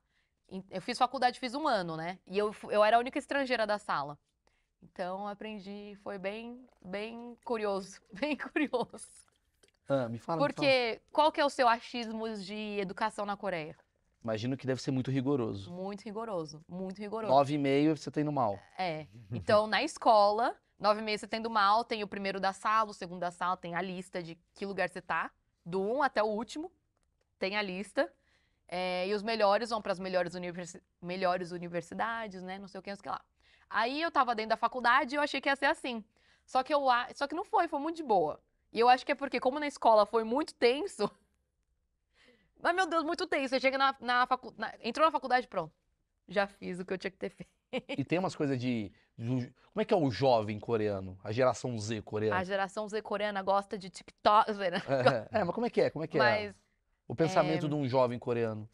Eu fiz faculdade, fiz um ano, né? E eu, eu era a única estrangeira da sala. Então aprendi, foi bem, bem curioso, bem curioso. Ah, me fala, Porque me fala. qual que é o seu achismo de educação na Coreia? Imagino que deve ser muito rigoroso. Muito rigoroso, muito rigoroso. Nove e meio você tá indo mal. É. Então, na escola, nove e meio você tá indo mal, tem o primeiro da sala, o segundo da sala, tem a lista de que lugar você tá, do um até o último, tem a lista. É, e os melhores vão para as melhores, universi melhores universidades, né? Não sei o que, não sei o que lá. Aí eu tava dentro da faculdade e eu achei que ia ser assim. Só que, eu, só que não foi, foi muito de boa. E eu acho que é porque, como na escola foi muito tenso. Mas, meu Deus, muito tenso. Você chega na, na faculdade. Entrou na faculdade, pronto. Já fiz o que eu tinha que ter feito. E tem umas coisas de, Como é que é o jovem coreano? A geração Z coreana? A geração Z coreana gosta de TikTok. Né? É, é, mas como é que é? Como é que é mas, é? O pensamento é... de um jovem coreano.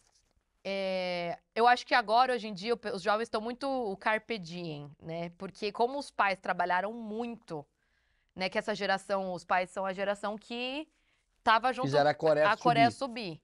É, eu acho que agora, hoje em dia, os jovens estão muito o carpe diem, né? Porque como os pais trabalharam muito né? Que essa geração, os pais são a geração que tava junto a Coreia, a subir. Coreia subir.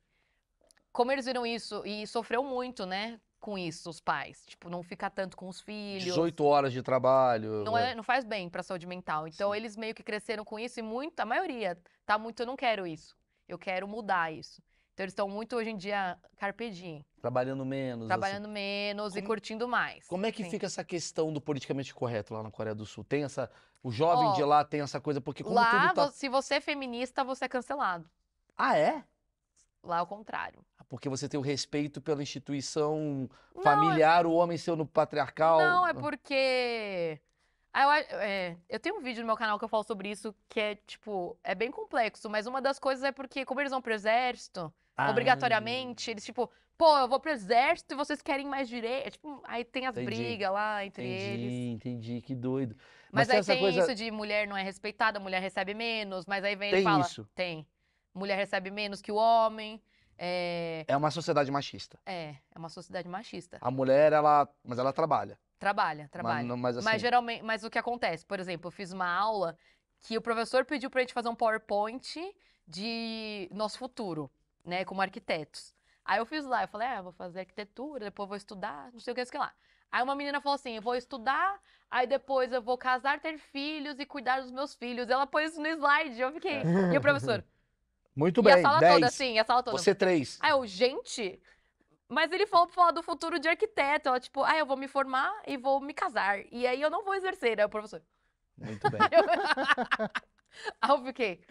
Como eles viram isso e sofreu muito, né? Com isso, os pais. Tipo, não ficar tanto com os filhos. 18 horas de trabalho. Não, né? é, não faz bem pra saúde mental. Então, Sim. eles meio que cresceram com isso e muito, a maioria, tá muito, eu não quero isso. Eu quero mudar isso. Então, eles estão muito, hoje em dia, carpedinho. Trabalhando menos. Trabalhando assim. menos como, e curtindo mais. Como é que Sim. fica essa questão do politicamente correto lá na Coreia do Sul? Tem essa, o jovem de lá tem essa coisa, porque como lá, tudo tá... se você é feminista, você é cancelado. Ah, é? Lá é o contrário. Ah, porque você tem o respeito pela instituição não, é familiar, é... o homem seu no patriarcal. Não, é porque... Ah, eu, é, eu, tenho um vídeo no meu canal que eu falo sobre isso, que é, tipo, é bem complexo, mas uma das coisas é porque, como eles vão pro exército, ah. obrigatoriamente, eles, tipo, pô, eu vou pro exército e vocês querem mais direito. É, tipo, aí tem as entendi. brigas lá entre entendi, eles. Entendi, entendi, que doido. Mas, mas aí tem coisa... isso de mulher não é respeitada, mulher recebe menos, mas aí vem tem ele fala... Isso. Tem Mulher recebe menos que o homem... É... é uma sociedade machista. É, é uma sociedade machista. A mulher, ela... Mas ela trabalha. Trabalha, trabalha. Mas, mas, assim... mas geralmente... Mas o que acontece? Por exemplo, eu fiz uma aula que o professor pediu pra gente fazer um PowerPoint de nosso futuro, né? Como arquitetos. Aí eu fiz lá, eu falei, ah, vou fazer arquitetura, depois vou estudar, não sei o que, sei lá. Aí uma menina falou assim: eu vou estudar, aí depois eu vou casar, ter filhos e cuidar dos meus filhos. Ela pôs isso no slide, eu fiquei. E o professor? Muito bem. E a sala toda, assim, a sala toda. Você três. Aí eu, gente. Mas ele falou pra falar do futuro de arquiteto. Ela, tipo, ah, eu vou me formar e vou me casar. E aí eu não vou exercer. Aí o professor. Muito bem. aí eu fiquei.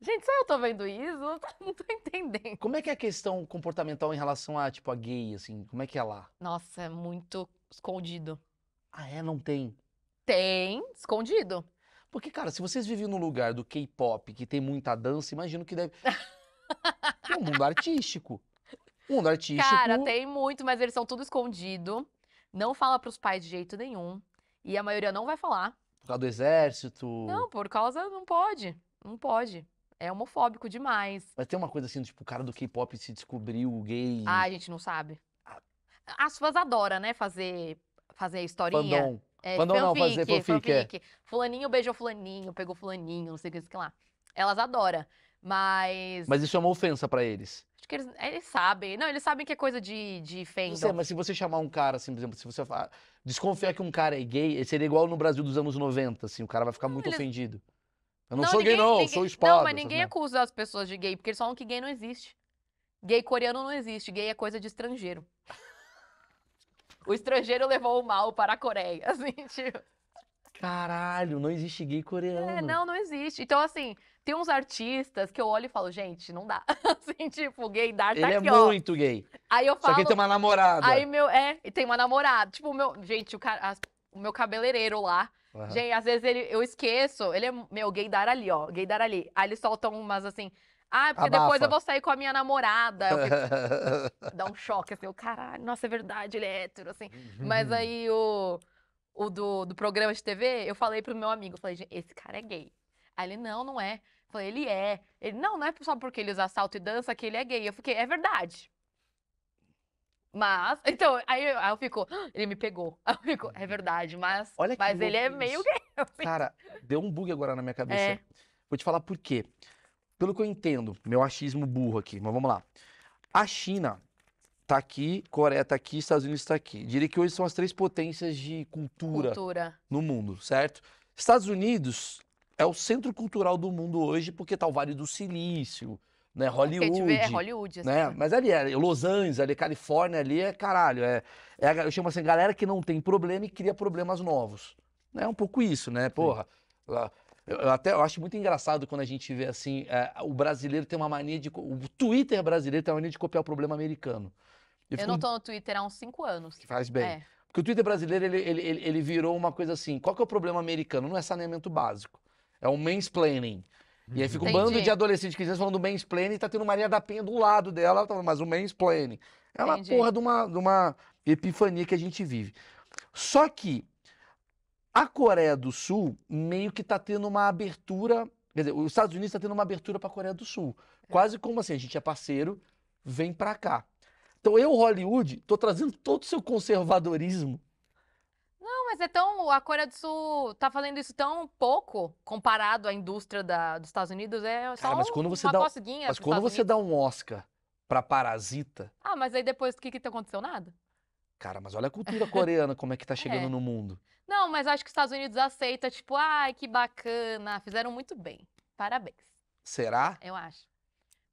Gente, só eu tô vendo isso? Não tô, não tô, entendendo. Como é que é a questão comportamental em relação a, tipo, a gay, assim? Como é que é lá? Nossa, é muito escondido. Ah, é? Não tem? Tem, escondido. Porque, cara, se vocês viviam num lugar do K-pop que tem muita dança, imagino que deve. é um mundo artístico. Um mundo artístico. Cara, tem muito, mas eles são tudo escondido. Não fala pros pais de jeito nenhum. E a maioria não vai falar. Por causa do exército? Não, por causa. Não pode. Não pode. É homofóbico demais. Mas tem uma coisa assim, tipo, o cara do K-pop se descobriu gay. Ah, a gente não sabe. As fãs adoram, né? Fazer, fazer a historinha. Fandom. É, Fandom fanfic, não, fazer fanfic. É. fanfic. É. Fulaninho beijou fulaninho, pegou fulaninho, não sei o que, que lá. Elas adoram, mas... Mas isso é uma ofensa para eles. Acho que eles, eles, sabem. Não, eles sabem que é coisa de, de fandom. Não sei, mas se você chamar um cara, assim, por exemplo, se você falar, desconfiar que um cara é gay, seria igual no Brasil dos anos 90, assim, o cara vai ficar não, muito eles... ofendido. Eu não, não sou ninguém, gay, não, ninguém... sou espada. Não, mas ninguém acusa as pessoas de gay, porque eles falam que gay não existe. Gay coreano não existe, gay é coisa de estrangeiro. O estrangeiro levou o mal para a Coreia, assim, tipo. Caralho, não existe gay coreano. É, não, não existe. Então, assim, tem uns artistas que eu olho e falo, gente, não dá. assim, tipo, gay dar tá Ele é aqui, é ó. muito gay. Aí eu falo. Só que tem uma namorada. Aí meu, é, e tem uma namorada. Tipo, o meu, gente, o, o meu cabeleireiro lá. Uhum. Gente, às vezes ele, eu esqueço, ele é, meu, gay dar ali, ó, gay dar ali. Aí eles soltam umas, assim, ah, porque Abafa. depois eu vou sair com a minha namorada. Fico... Dá um choque, assim, o caralho, nossa, é verdade, ele é hétero, assim. Uhum. Mas aí o, o do, do programa de TV, eu falei pro meu amigo, falei, gente, esse cara é gay. Aí ele, não, não é. Eu falei, ele é. Ele, não, não é só porque ele usa salto e dança que ele é gay. Eu fiquei, é verdade. Mas, então, aí, aí eu fico, ah, ele me pegou. Aí eu fico, é verdade, mas, Olha mas ele é isso. meio gay. Assim. Cara, deu um bug agora na minha cabeça. É. Vou te falar por quê. Pelo que eu entendo, meu achismo burro aqui, mas vamos lá. A China tá aqui, Coreia tá aqui, Estados Unidos tá aqui. Diria que hoje são as três potências de cultura, cultura. no mundo, certo? Estados Unidos é o centro cultural do mundo hoje, porque tá o Vale do Silício, né? É, Hollywood. é Hollywood, assim. né? né? Mas ali é, é Los Angeles, ali é Califórnia, ali é caralho. É, é, eu chamo assim, galera que não tem problema e cria problemas novos. Né? É né? um pouco isso, né? Porra. Sim. Eu até eu acho muito engraçado quando a gente vê assim, é, o brasileiro tem uma mania de. O Twitter brasileiro tem uma mania de copiar o problema americano. Eu, eu não tô no Twitter há uns cinco anos. Que faz bem. É. Porque o Twitter brasileiro, ele, ele, ele, ele, virou uma coisa assim, qual que é o problema americano? Não é saneamento básico, é um mansplaining. Uhum. E aí fica um Entendi. bando de adolescentes que falando do mansplaining e tá tendo Maria da Penha do lado dela, tá, mas o mansplaining. É uma Entendi. porra de uma, de uma epifania que a gente vive. Só que a Coreia do Sul meio que está tendo uma abertura, quer dizer, os Estados Unidos está tendo uma abertura para a Coreia do Sul. É. Quase como assim, a gente é parceiro, vem para cá. Então eu, Hollywood, estou trazendo todo o seu conservadorismo. Não, mas é tão. A Coreia do Sul tá fazendo isso tão pouco comparado à indústria da, dos Estados Unidos. É só Cara, mas quando você uma dá, Mas quando Estados você Unidos. dá um Oscar para Parasita. Ah, mas aí depois o que, que aconteceu? Nada? Cara, mas olha a cultura coreana, como é que tá é. chegando é. no mundo. Não, mas acho que os Estados Unidos aceita, tipo, ai, que bacana, fizeram muito bem. Parabéns. Será? Eu acho.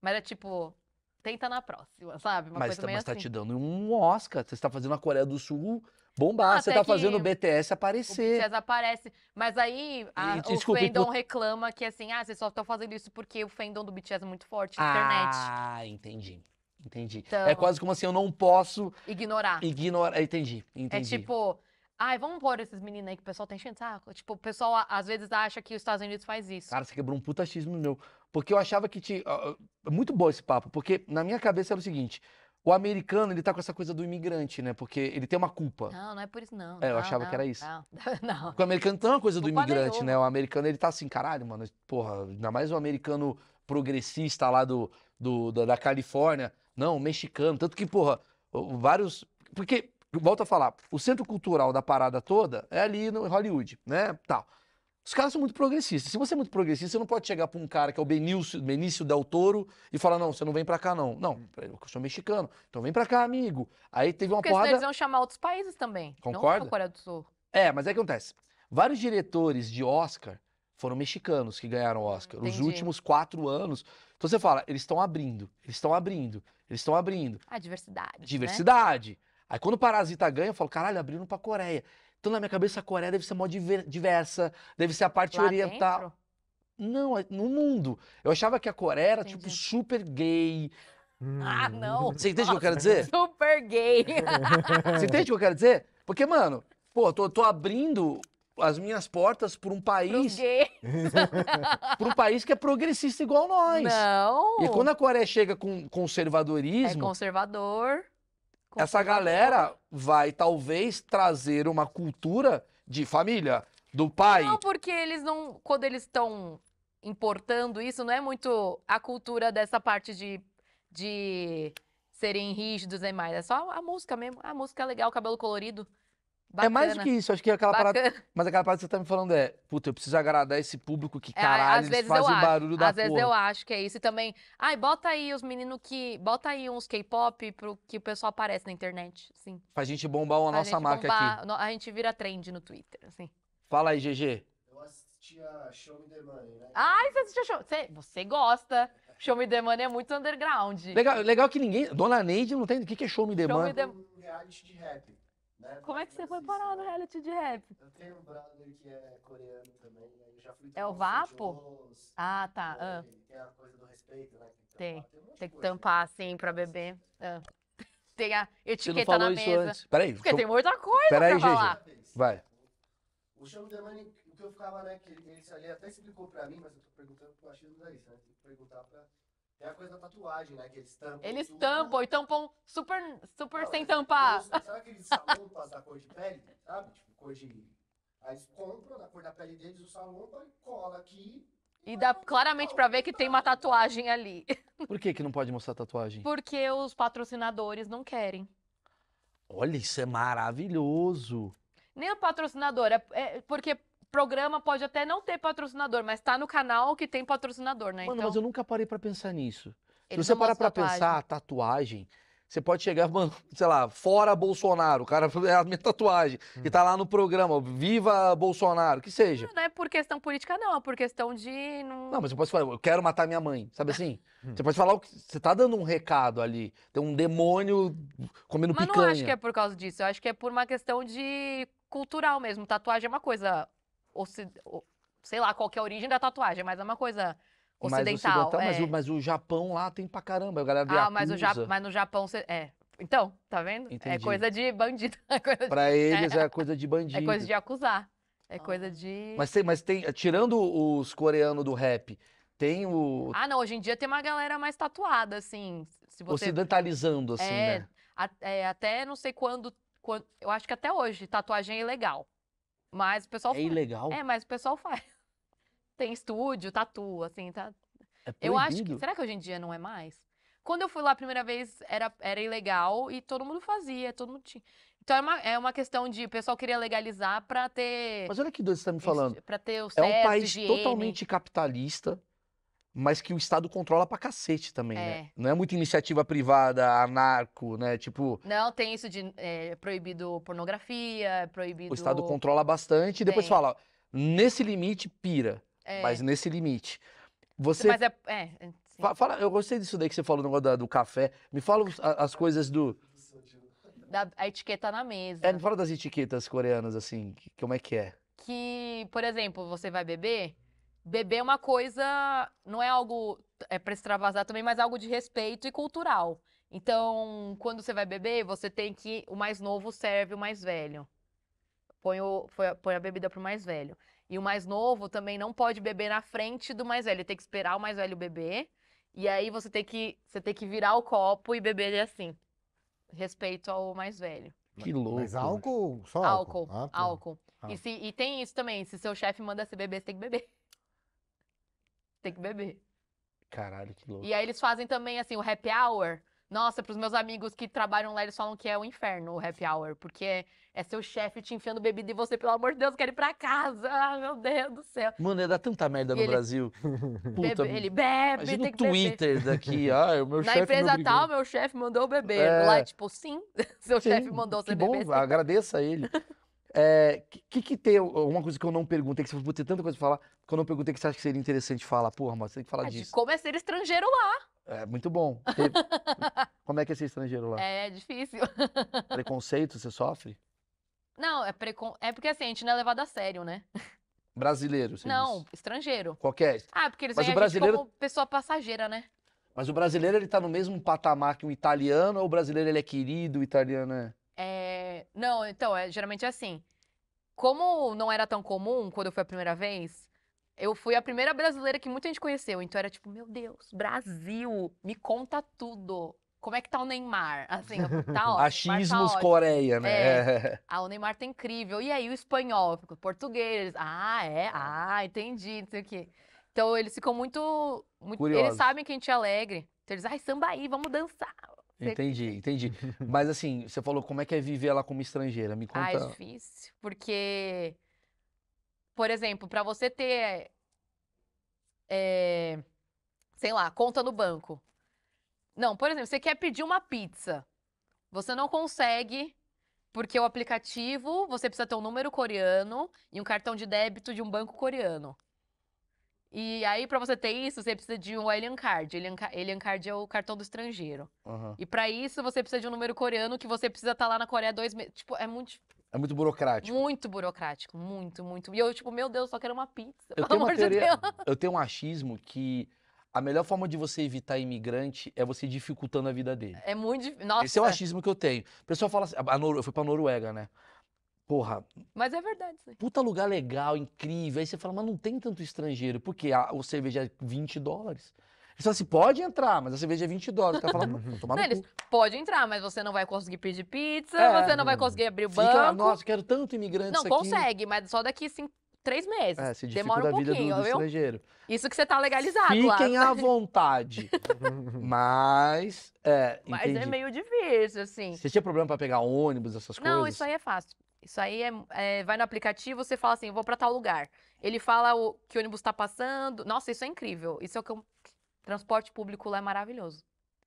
Mas é tipo, tenta na próxima, sabe? Uma mas coisa tá, meio mas tá assim. tá te dando um Oscar. Você está fazendo a Coreia do Sul bombar, você tá fazendo o BTS aparecer. O BTS aparece, mas aí a, e, desculpa, o fandom por... reclama que assim, ah, vocês só estão fazendo isso porque o fandom do BTS é muito forte na ah, internet. Ah, entendi. Entendi. É então, é quase como assim, eu não posso. Ignorar. Ignorar. É, entendi, entendi. É tipo, ai, vamos pôr esses meninos aí que o pessoal tem tá enchendo saco. Tipo, o pessoal às vezes acha que os Estados Unidos faz isso. Cara, você quebrou um puta achismo meu. Porque eu achava que te. muito bom esse papo, porque na minha cabeça era o seguinte. O americano, ele tá com essa coisa do imigrante, né? Porque ele tem uma culpa. Não, não é por isso, não. É, eu não, achava não, que era isso. Não, não. Porque o americano tem uma coisa do é imigrante, né? O americano, ele tá assim, caralho, mano, porra, ainda mais o americano progressista lá do, do da, da Califórnia não, mexicano. Tanto que, porra, vários. Porque, volta a falar, o centro cultural da parada toda é ali no Hollywood, né? Tal. Os caras são muito progressistas. Se você é muito progressista, você não pode chegar para um cara que é o Benício, Benício Del Toro e falar: não, você não vem para cá, não. Não, eu sou mexicano, então vem para cá, amigo. Aí teve uma Porque porrada... eles iam chamar outros países também. Concordo. Não só Coreia do Sul. É, mas é que acontece. Vários diretores de Oscar foram mexicanos que ganharam Oscar. Entendi. Os últimos quatro anos então você fala, eles estão abrindo, eles estão abrindo, eles estão abrindo. A diversidade. Né? Diversidade. Né? Aí quando o Parasita ganha, eu falo, caralho, abriram pra Coreia. Então na minha cabeça a Coreia deve ser mó diversa, deve ser a parte Lá oriental. Dentro? Não, é, no mundo. Eu achava que a Coreia era, tipo, Entendi. tipo, super gay. Ah, não. Você entende o que eu quero dizer? Super gay. Você entende o que eu quero dizer? Porque, mano, pô, tô, tô abrindo as minhas portas para um país. para um país que é progressista igual nós. Não. E quando a Coreia chega com conservadorismo. É conservador. conservador. Essa galera vai talvez trazer uma cultura de família, do pai. Não, porque eles não. Quando eles estão importando isso, não é muito a cultura dessa parte de. de serem rígidos e mais. É só a música mesmo. A música é legal, cabelo colorido. Bacana. É mais do que isso, acho que aquela Bacana. parada. Mas aquela parada que você tá me falando é, puta, eu preciso agradar esse público que é, caralho, é, eles fazem o barulho da às porra. Às vezes eu acho que é isso. E também, ai, bota aí os meninos que. Bota aí uns K-pop pro que o pessoal aparece na internet, sim. Pra gente bombar a nossa marca bombar, aqui. A gente vira trend no Twitter, assim. Fala aí, GG. Eu assistia Show Me the Money, né? Ai, você assistia Show. Você, você gosta. Show Me the Money é muito underground. Legal, legal que ninguém. Dona Neide não tem. O que, que é Show Me the show Money? Me the... Um reality de rap. Né? Como é que você foi assim, parar no reality de rap? Eu tenho um brother que é coreano também, né? eu já fui É o Vapo? Shows, ah, tá. Ah. Tem é a coisa do respeito, né? Tem. Tem, tem, tem que coisa, né? tampar, né? assim, pra beber. Ah. Tem a etiqueta na mesa. Antes. Peraí. Porque tô... tem muita coisa Peraí, pra falar. Vai. O show da Mani, o que eu ficava, né, que ele, ele até explicou pra mim, mas eu tô perguntando pro Achille daí, isso, né? Tem que perguntar pra tem é a coisa da tatuagem, né? Que eles tampam. Eles tudo. Né? tampam e então tampam super, super sem é tipo, tampar. sabe aqueles salompas da cor de pele? Sabe? Tipo, cor de. Aí eles compram na cor da pele deles o salompa e cola aqui. E, dá claramente para ver que tem uma tatuagem ali. Por que, que não pode mostrar tatuagem? Porque os patrocinadores não querem. Olha, isso é maravilhoso. Nem o patrocinador, é, é porque programa pode até não ter patrocinador, mas tá no canal que tem patrocinador, né? Mano, então... mas eu nunca parei para pensar nisso. Eles Se você parar pra pensar, tatuagem, você pode chegar, mano, sei lá, fora Bolsonaro, o cara é a minha tatuagem, hum. e tá lá no programa, viva Bolsonaro, que seja. Não, não é por questão política, não, é por questão de. Não, não mas você pode falar, eu quero matar minha mãe, sabe assim? Hum. você pode falar o que. Você tá dando um recado ali, tem um demônio comendo mas picanha. Mas não acho que é por causa disso, eu acho que é por uma questão de cultural mesmo. Tatuagem é uma coisa sei lá qual é a origem da tatuagem, mas é uma coisa ocidental. Tá, mas, é. mas, o, mas o Japão lá tem pra caramba, a galera de Ah, mas, o ja mas no Japão, é. Então, tá vendo? É Entendi. É coisa de bandido. É coisa de... pra eles é. é. coisa de bandido. É coisa de acusar. É ah. coisa de. Mas tem, mas tem, tirando os coreanos do rap, tem o. Ah, não, hoje em dia tem uma galera mais tatuada, assim. Se você... Ocidentalizando, assim, é, né? A, é, até não sei quando, quando. Eu acho que até hoje tatuagem é ilegal. Mas o pessoal É faz. ilegal? É, mas o pessoal faz. Tem estúdio, tatu, assim, tá. É eu acho que. Será que hoje em dia não é mais? Quando eu fui lá a primeira vez, era, era ilegal e todo mundo fazia, todo mundo tinha. Então é uma, é uma questão de o pessoal queria legalizar para ter. Mas olha que doido você tá me falando. pra ter o É um país higiene. totalmente capitalista, mas que o Estado controla pra cacete também, né? é. né? Não é muita iniciativa privada, anarco, né? Tipo. Não, tem isso de é, proibido pornografia, proibido. O Estado controla bastante e depois tem. fala, nesse limite, pira. É. Mas nesse limite. Você. Mas é. é fala, eu gostei disso daí que você falou no negócio do café. Me fala as coisas do. Da, a etiqueta na mesa. É, me fala das etiquetas coreanas, assim, como é que é? Que, por exemplo, você vai beber beber é uma coisa, não é algo é para extravasar também, mas algo de respeito e cultural. Então, quando você vai beber, você tem que o mais novo serve o mais velho. Põe, o, põe a bebida pro mais velho. E o mais novo também não pode beber na frente do mais velho, ele tem que esperar o mais velho beber. E aí você tem que você tem que virar o copo e beber ele assim. Respeito ao mais velho. Que louco. Mas né? álcool, só álcool. Álcool. Ah, tá. álcool. E, ah. se, e tem isso também, se seu chefe manda você beber, você tem que beber tem que beber. Caralho, que louco. E aí eles fazem também, assim, o happy hour. Nossa, pros meus amigos que trabalham lá, eles falam que é o inferno o happy hour, porque é, é seu chefe te enfiando bebida e você, pelo amor de Deus, quer ir pra casa. Ah, meu Deus do céu. Mano, ia dar tanta merda e no ele... Brasil. Puta, bebe, ele bebe, Imagina tem que o Twitter beber. daqui, ah, o meu chefe Na empresa me tal, meu chefe mandou beber. É... Lá, é tipo, sim, seu chefe mandou você que beber. Bom, agradeça a ele. É, que que tem alguma coisa que eu não perguntei, que você falou, ter tanta coisa pra falar, que eu não perguntei que você acha que seria interessante falar? Porra, mas você tem que falar é disso. De como é ser estrangeiro lá. É, muito bom. como é que é ser estrangeiro lá? É, é difícil. Preconceito, você sofre? Não, é, precon... é porque assim, a gente não é levado a sério, né? Brasileiro, você Não, diz. estrangeiro. Qualquer. Ah, porque eles mas veem o brasileiro... como pessoa passageira, né? Mas o brasileiro, ele tá no mesmo patamar que um italiano, ou o brasileiro, ele é querido, o italiano é não, então, é, geralmente é assim. Como não era tão comum quando eu fui a primeira vez, eu fui a primeira brasileira que muita gente conheceu. Então era tipo, meu Deus, Brasil, me conta tudo. Como é que tá o Neymar? Assim, tá ótimo. Tá Achismos tá Coreia, né? É. Ah, o Neymar tá incrível. E aí o espanhol? Fico, português. Ah, é? Ah, entendi, não sei o quê. Então eles ficam muito. muito eles sabem que a gente é alegre. Então eles, ai, samba aí, vamos dançar. Entendi, entendi. Mas assim, você falou como é que é viver lá como estrangeira? Me conta. Ah, é difícil, porque, por exemplo, para você ter, é, sei lá, conta no banco. Não, por exemplo, você quer pedir uma pizza, você não consegue porque o aplicativo, você precisa ter um número coreano e um cartão de débito de um banco coreano. E aí, para você ter isso, você precisa de um Alien Card. Alien, Card é o cartão do estrangeiro. Uhum. E para isso, você precisa de um número coreano que você precisa estar tá lá na Coreia dois meses. Tipo, é muito. É muito burocrático. Muito burocrático, muito, muito. E eu, tipo, meu Deus, só quero uma pizza. Eu tenho, uma teoria, de eu tenho um achismo que a melhor forma de você evitar imigrante é você dificultando a vida dele. É muito difícil. Esse é o achismo que eu tenho. O pessoal fala assim, a Nor... eu fui pra Noruega, né? Porra. Mas é verdade, sim. Puta lugar legal, incrível. Aí você fala, mas não tem tanto estrangeiro, porque a, o cerveja é 20 dólares. Você fala assim, pode entrar, mas a cerveja é 20 dólares. O cara fala, tomar no Eles, cu. pode entrar, mas você não vai conseguir pedir pizza, é, você não vai conseguir abrir o fica, banco. Nossa, quero tanto imigrante Não, consegue, aqui. mas só daqui assim, três meses. É, se Demora um pouquinho, vida do, do estrangeiro. Isso que você tá legalizado Fiquem lá. Fiquem à vontade. mas, é, Mas é entendi. é meio difícil, assim. Você tinha problema para pegar ônibus, essas não, coisas? Não, isso aí é fácil. Isso aí é, é, vai no aplicativo, você fala assim, vou para tal lugar. Ele fala o que o ônibus está passando. Nossa, isso é incrível. Isso é o que eu... transporte público lá é maravilhoso.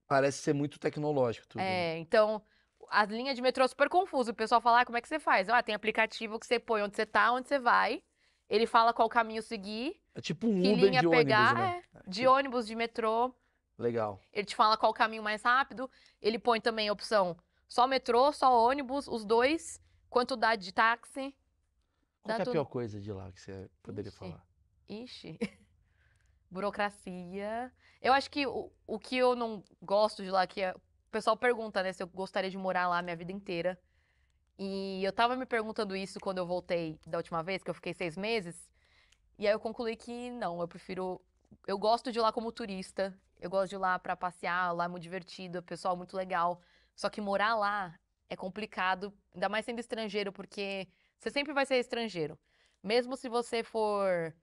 Parece ser muito tecnológico tudo. É, né? então as linhas de metrô é super confuso. O pessoal fala, ah, como é que você faz? Ah, tem aplicativo que você põe onde você tá, onde você vai. Ele fala qual caminho seguir. É tipo um que Uber linha de pegar, ônibus, né? É, é de tipo ônibus, de metrô. Legal. Ele te fala qual caminho mais rápido. Ele põe também a opção só metrô, só ônibus, os dois. Quanto dá de táxi? Qual é a pior coisa de lá que você poderia Ixi. falar? Ixi. Burocracia. Eu acho que o, o que eu não gosto de lá, que é, o pessoal pergunta, né, se eu gostaria de morar lá a minha vida inteira. E eu tava me perguntando isso quando eu voltei da última vez, que eu fiquei seis meses. E aí eu concluí que não, eu prefiro. Eu gosto de ir lá como turista. Eu gosto de ir lá para passear, lá é muito divertido, o é pessoal é muito legal. Só que morar lá é complicado, ainda mais sendo estrangeiro, porque você sempre vai ser estrangeiro. Mesmo se você for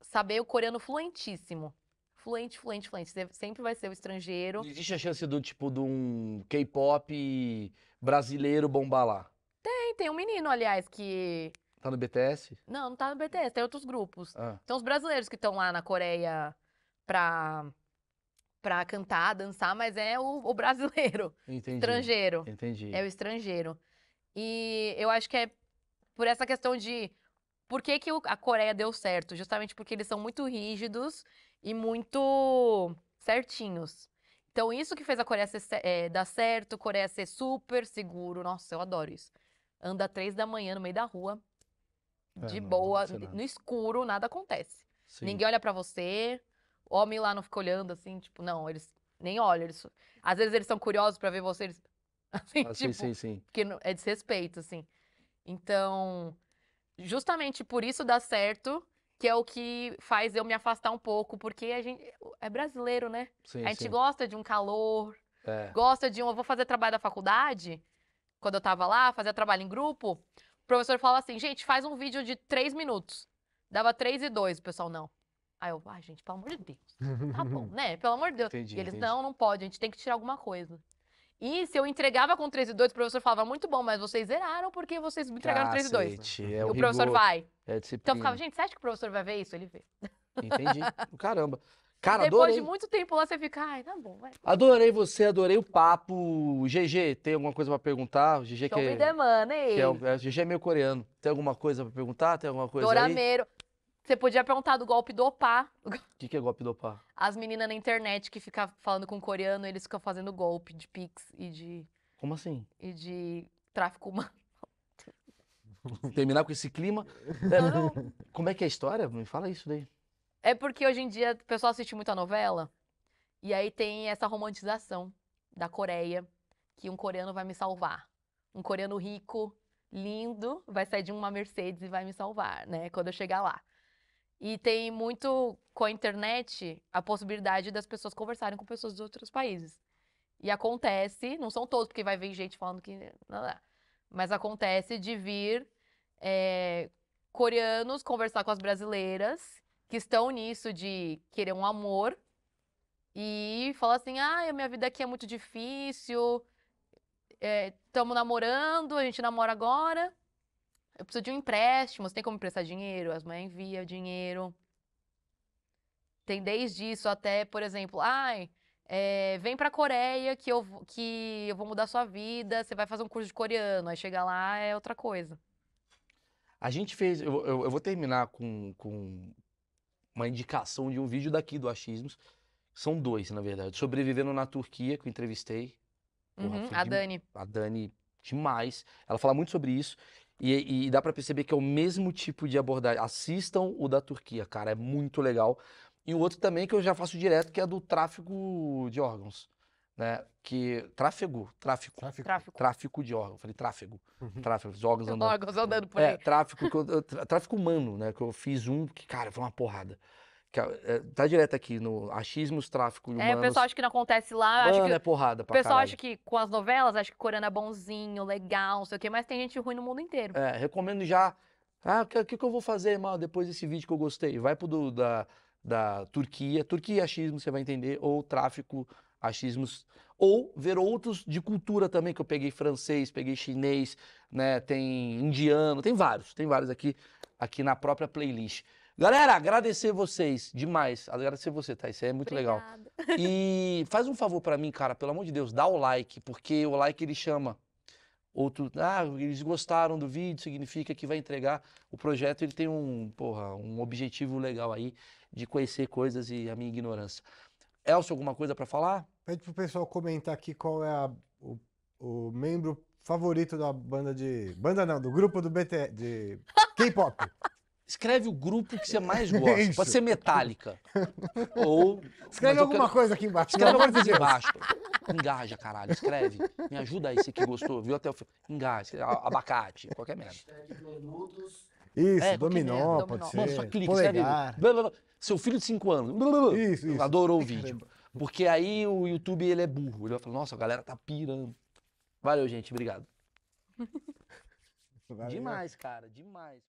saber o coreano fluentíssimo. Fluente, fluente, fluente. Você sempre vai ser o estrangeiro. existe a chance do tipo de um K-pop brasileiro bombar lá? Tem, tem um menino, aliás, que. Tá no BTS? Não, não tá no BTS, tem outros grupos. Ah. Tem os brasileiros que estão lá na Coreia pra para cantar, dançar, mas é o, o brasileiro. Entendi. Estrangeiro. Entendi. É o estrangeiro. E eu acho que é por essa questão de por que, que a Coreia deu certo? Justamente porque eles são muito rígidos e muito certinhos. Então, isso que fez a Coreia ser, é, dar certo, Coreia ser super seguro. Nossa, eu adoro isso. Anda três da manhã no meio da rua, é, de boa, no escuro, nada acontece. Sim. Ninguém olha para você, homem lá não fica olhando assim, tipo, não, eles nem olham. Eles... Às vezes eles são curiosos para ver você, eles... assim, ah, tipo, sim, sim, sim. porque é desrespeito, assim. Então, justamente por isso dá certo, que é o que faz eu me afastar um pouco, porque a gente é brasileiro, né? Sim, a gente sim. gosta de um calor, é. gosta de um. Eu vou fazer trabalho da faculdade, quando eu tava lá, fazer trabalho em grupo. O professor fala assim: gente, faz um vídeo de três minutos. Dava três e dois, o pessoal não. Aí eu, ai, gente, pelo amor de Deus. Tá bom, né? Pelo amor de Deus. Entendi, e eles, entendi. não, não pode, a gente tem que tirar alguma coisa. E se eu entregava com 3 e 2, o professor falava, muito bom, mas vocês zeraram porque vocês me entregaram Cacete, 3 e 2. É e o, rigor, professor vai. É então eu ficava, gente, você acha que o professor vai ver isso? Ele vê. Entendi. Caramba. Cara, Depois adorei. de muito tempo lá, você fica, ai, tá bom, vai. Adorei você, adorei o papo. GG, tem alguma coisa pra perguntar? GG que, é, que demanda, hein? Que é, GG é meio coreano. Tem alguma coisa pra perguntar? Tem alguma coisa Dorameiro. Aí? Você podia perguntar do golpe do Opa. O que, que é golpe do Opa? As meninas na internet que ficam falando com coreano, eles ficam fazendo golpe de Pix e de. Como assim? E de tráfico humano. Terminar com esse clima. Não. Como é que é a história? Me fala isso daí. É porque hoje em dia o pessoal assiste muito a novela e aí tem essa romantização da Coreia que um coreano vai me salvar. Um coreano rico, lindo, vai sair de uma Mercedes e vai me salvar, né? Quando eu chegar lá. E tem muito, com a internet, a possibilidade das pessoas conversarem com pessoas de outros países. E acontece, não são todos, porque vai vir gente falando que. Não, não, mas acontece de vir é, coreanos conversar com as brasileiras que estão nisso de querer um amor e falar assim: ah, minha vida aqui é muito difícil, estamos eh, é, namorando, a gente namora agora eu preciso de um empréstimo, você tem como emprestar dinheiro? As mães enviam dinheiro. Tem desde isso até, por exemplo, ai, é, vem pra Coreia que eu, que eu vou mudar sua vida, você vai fazer um curso de coreano, aí chegar lá é outra coisa. A gente fez, eu, eu, eu vou terminar com, com uma indicação de um vídeo daqui do Achismos, são dois, na verdade. Sobrevivendo na Turquia, que eu entrevistei. Uhum, a Dani. A Dani, demais. Ela fala muito sobre isso. E, e dá para perceber que é o mesmo tipo de abordagem. Assistam o da Turquia, cara, é muito legal. E o outro também que eu já faço direto, que é do tráfico de órgãos. Né? Que tráfego, tráfico, tráfico, tráfico, tráfico de órgãos. Falei tráfego, uhum. tráfego, os órgãos andando. Órgãos andando por é, aí. É, tráfico, eu, tráfico humano, né? Que eu fiz um que, cara, foi uma porrada. É, é, tá direto aqui no achismos, tráfico e humanos. É, o pessoal acha que não acontece lá. Mano, acho que, é porrada pra O pessoal caralho. acha que com as novelas, acha que corana é bonzinho, legal, não sei o quê, mas tem gente ruim no mundo inteiro. É, recomendo já. Ah, o que, que, eu vou fazer, mal, depois desse vídeo que eu gostei? Vai pro do, da, da Turquia. Turquia achismo, você vai entender. Ou tráfico, achismos. Ou ver outros de cultura também, que eu peguei francês, peguei chinês, né? Tem indiano, tem vários. Tem vários aqui, aqui na própria playlist. Galera, agradecer vocês demais. Agradecer você, tá? Isso é muito Obrigada. legal. E faz um favor para mim, cara, pelo amor de Deus, dá o like, porque o like ele chama outro, ah, eles gostaram do vídeo, significa que vai entregar o projeto, ele tem um, porra, um objetivo legal aí de conhecer coisas e a minha ignorância. Elcio, alguma coisa para falar? Pede pro pessoal comentar aqui qual é a, o, o membro favorito da banda de. Banda não, do grupo do BT. de K-pop. Escreve o grupo que você mais é gosta. Isso. Pode ser metálica. Ou. Escreve alguma quero... coisa aqui embaixo. Escreve alguma coisa embaixo. Engaja, caralho. Escreve. Me ajuda aí, você que gostou, viu até o fim. Engaja. Abacate, qualquer merda. Isso, é, dominó, merda, pode ser. Mano, só clica, Polegar. escreve. Seu filho de 5 anos. Blá, blá, blá. Isso, isso. Adorou o vídeo. Porque aí o YouTube ele é burro. Ele vai falar, nossa, a galera tá pirando. Valeu, gente. Obrigado. Valeu. Demais, cara. Demais.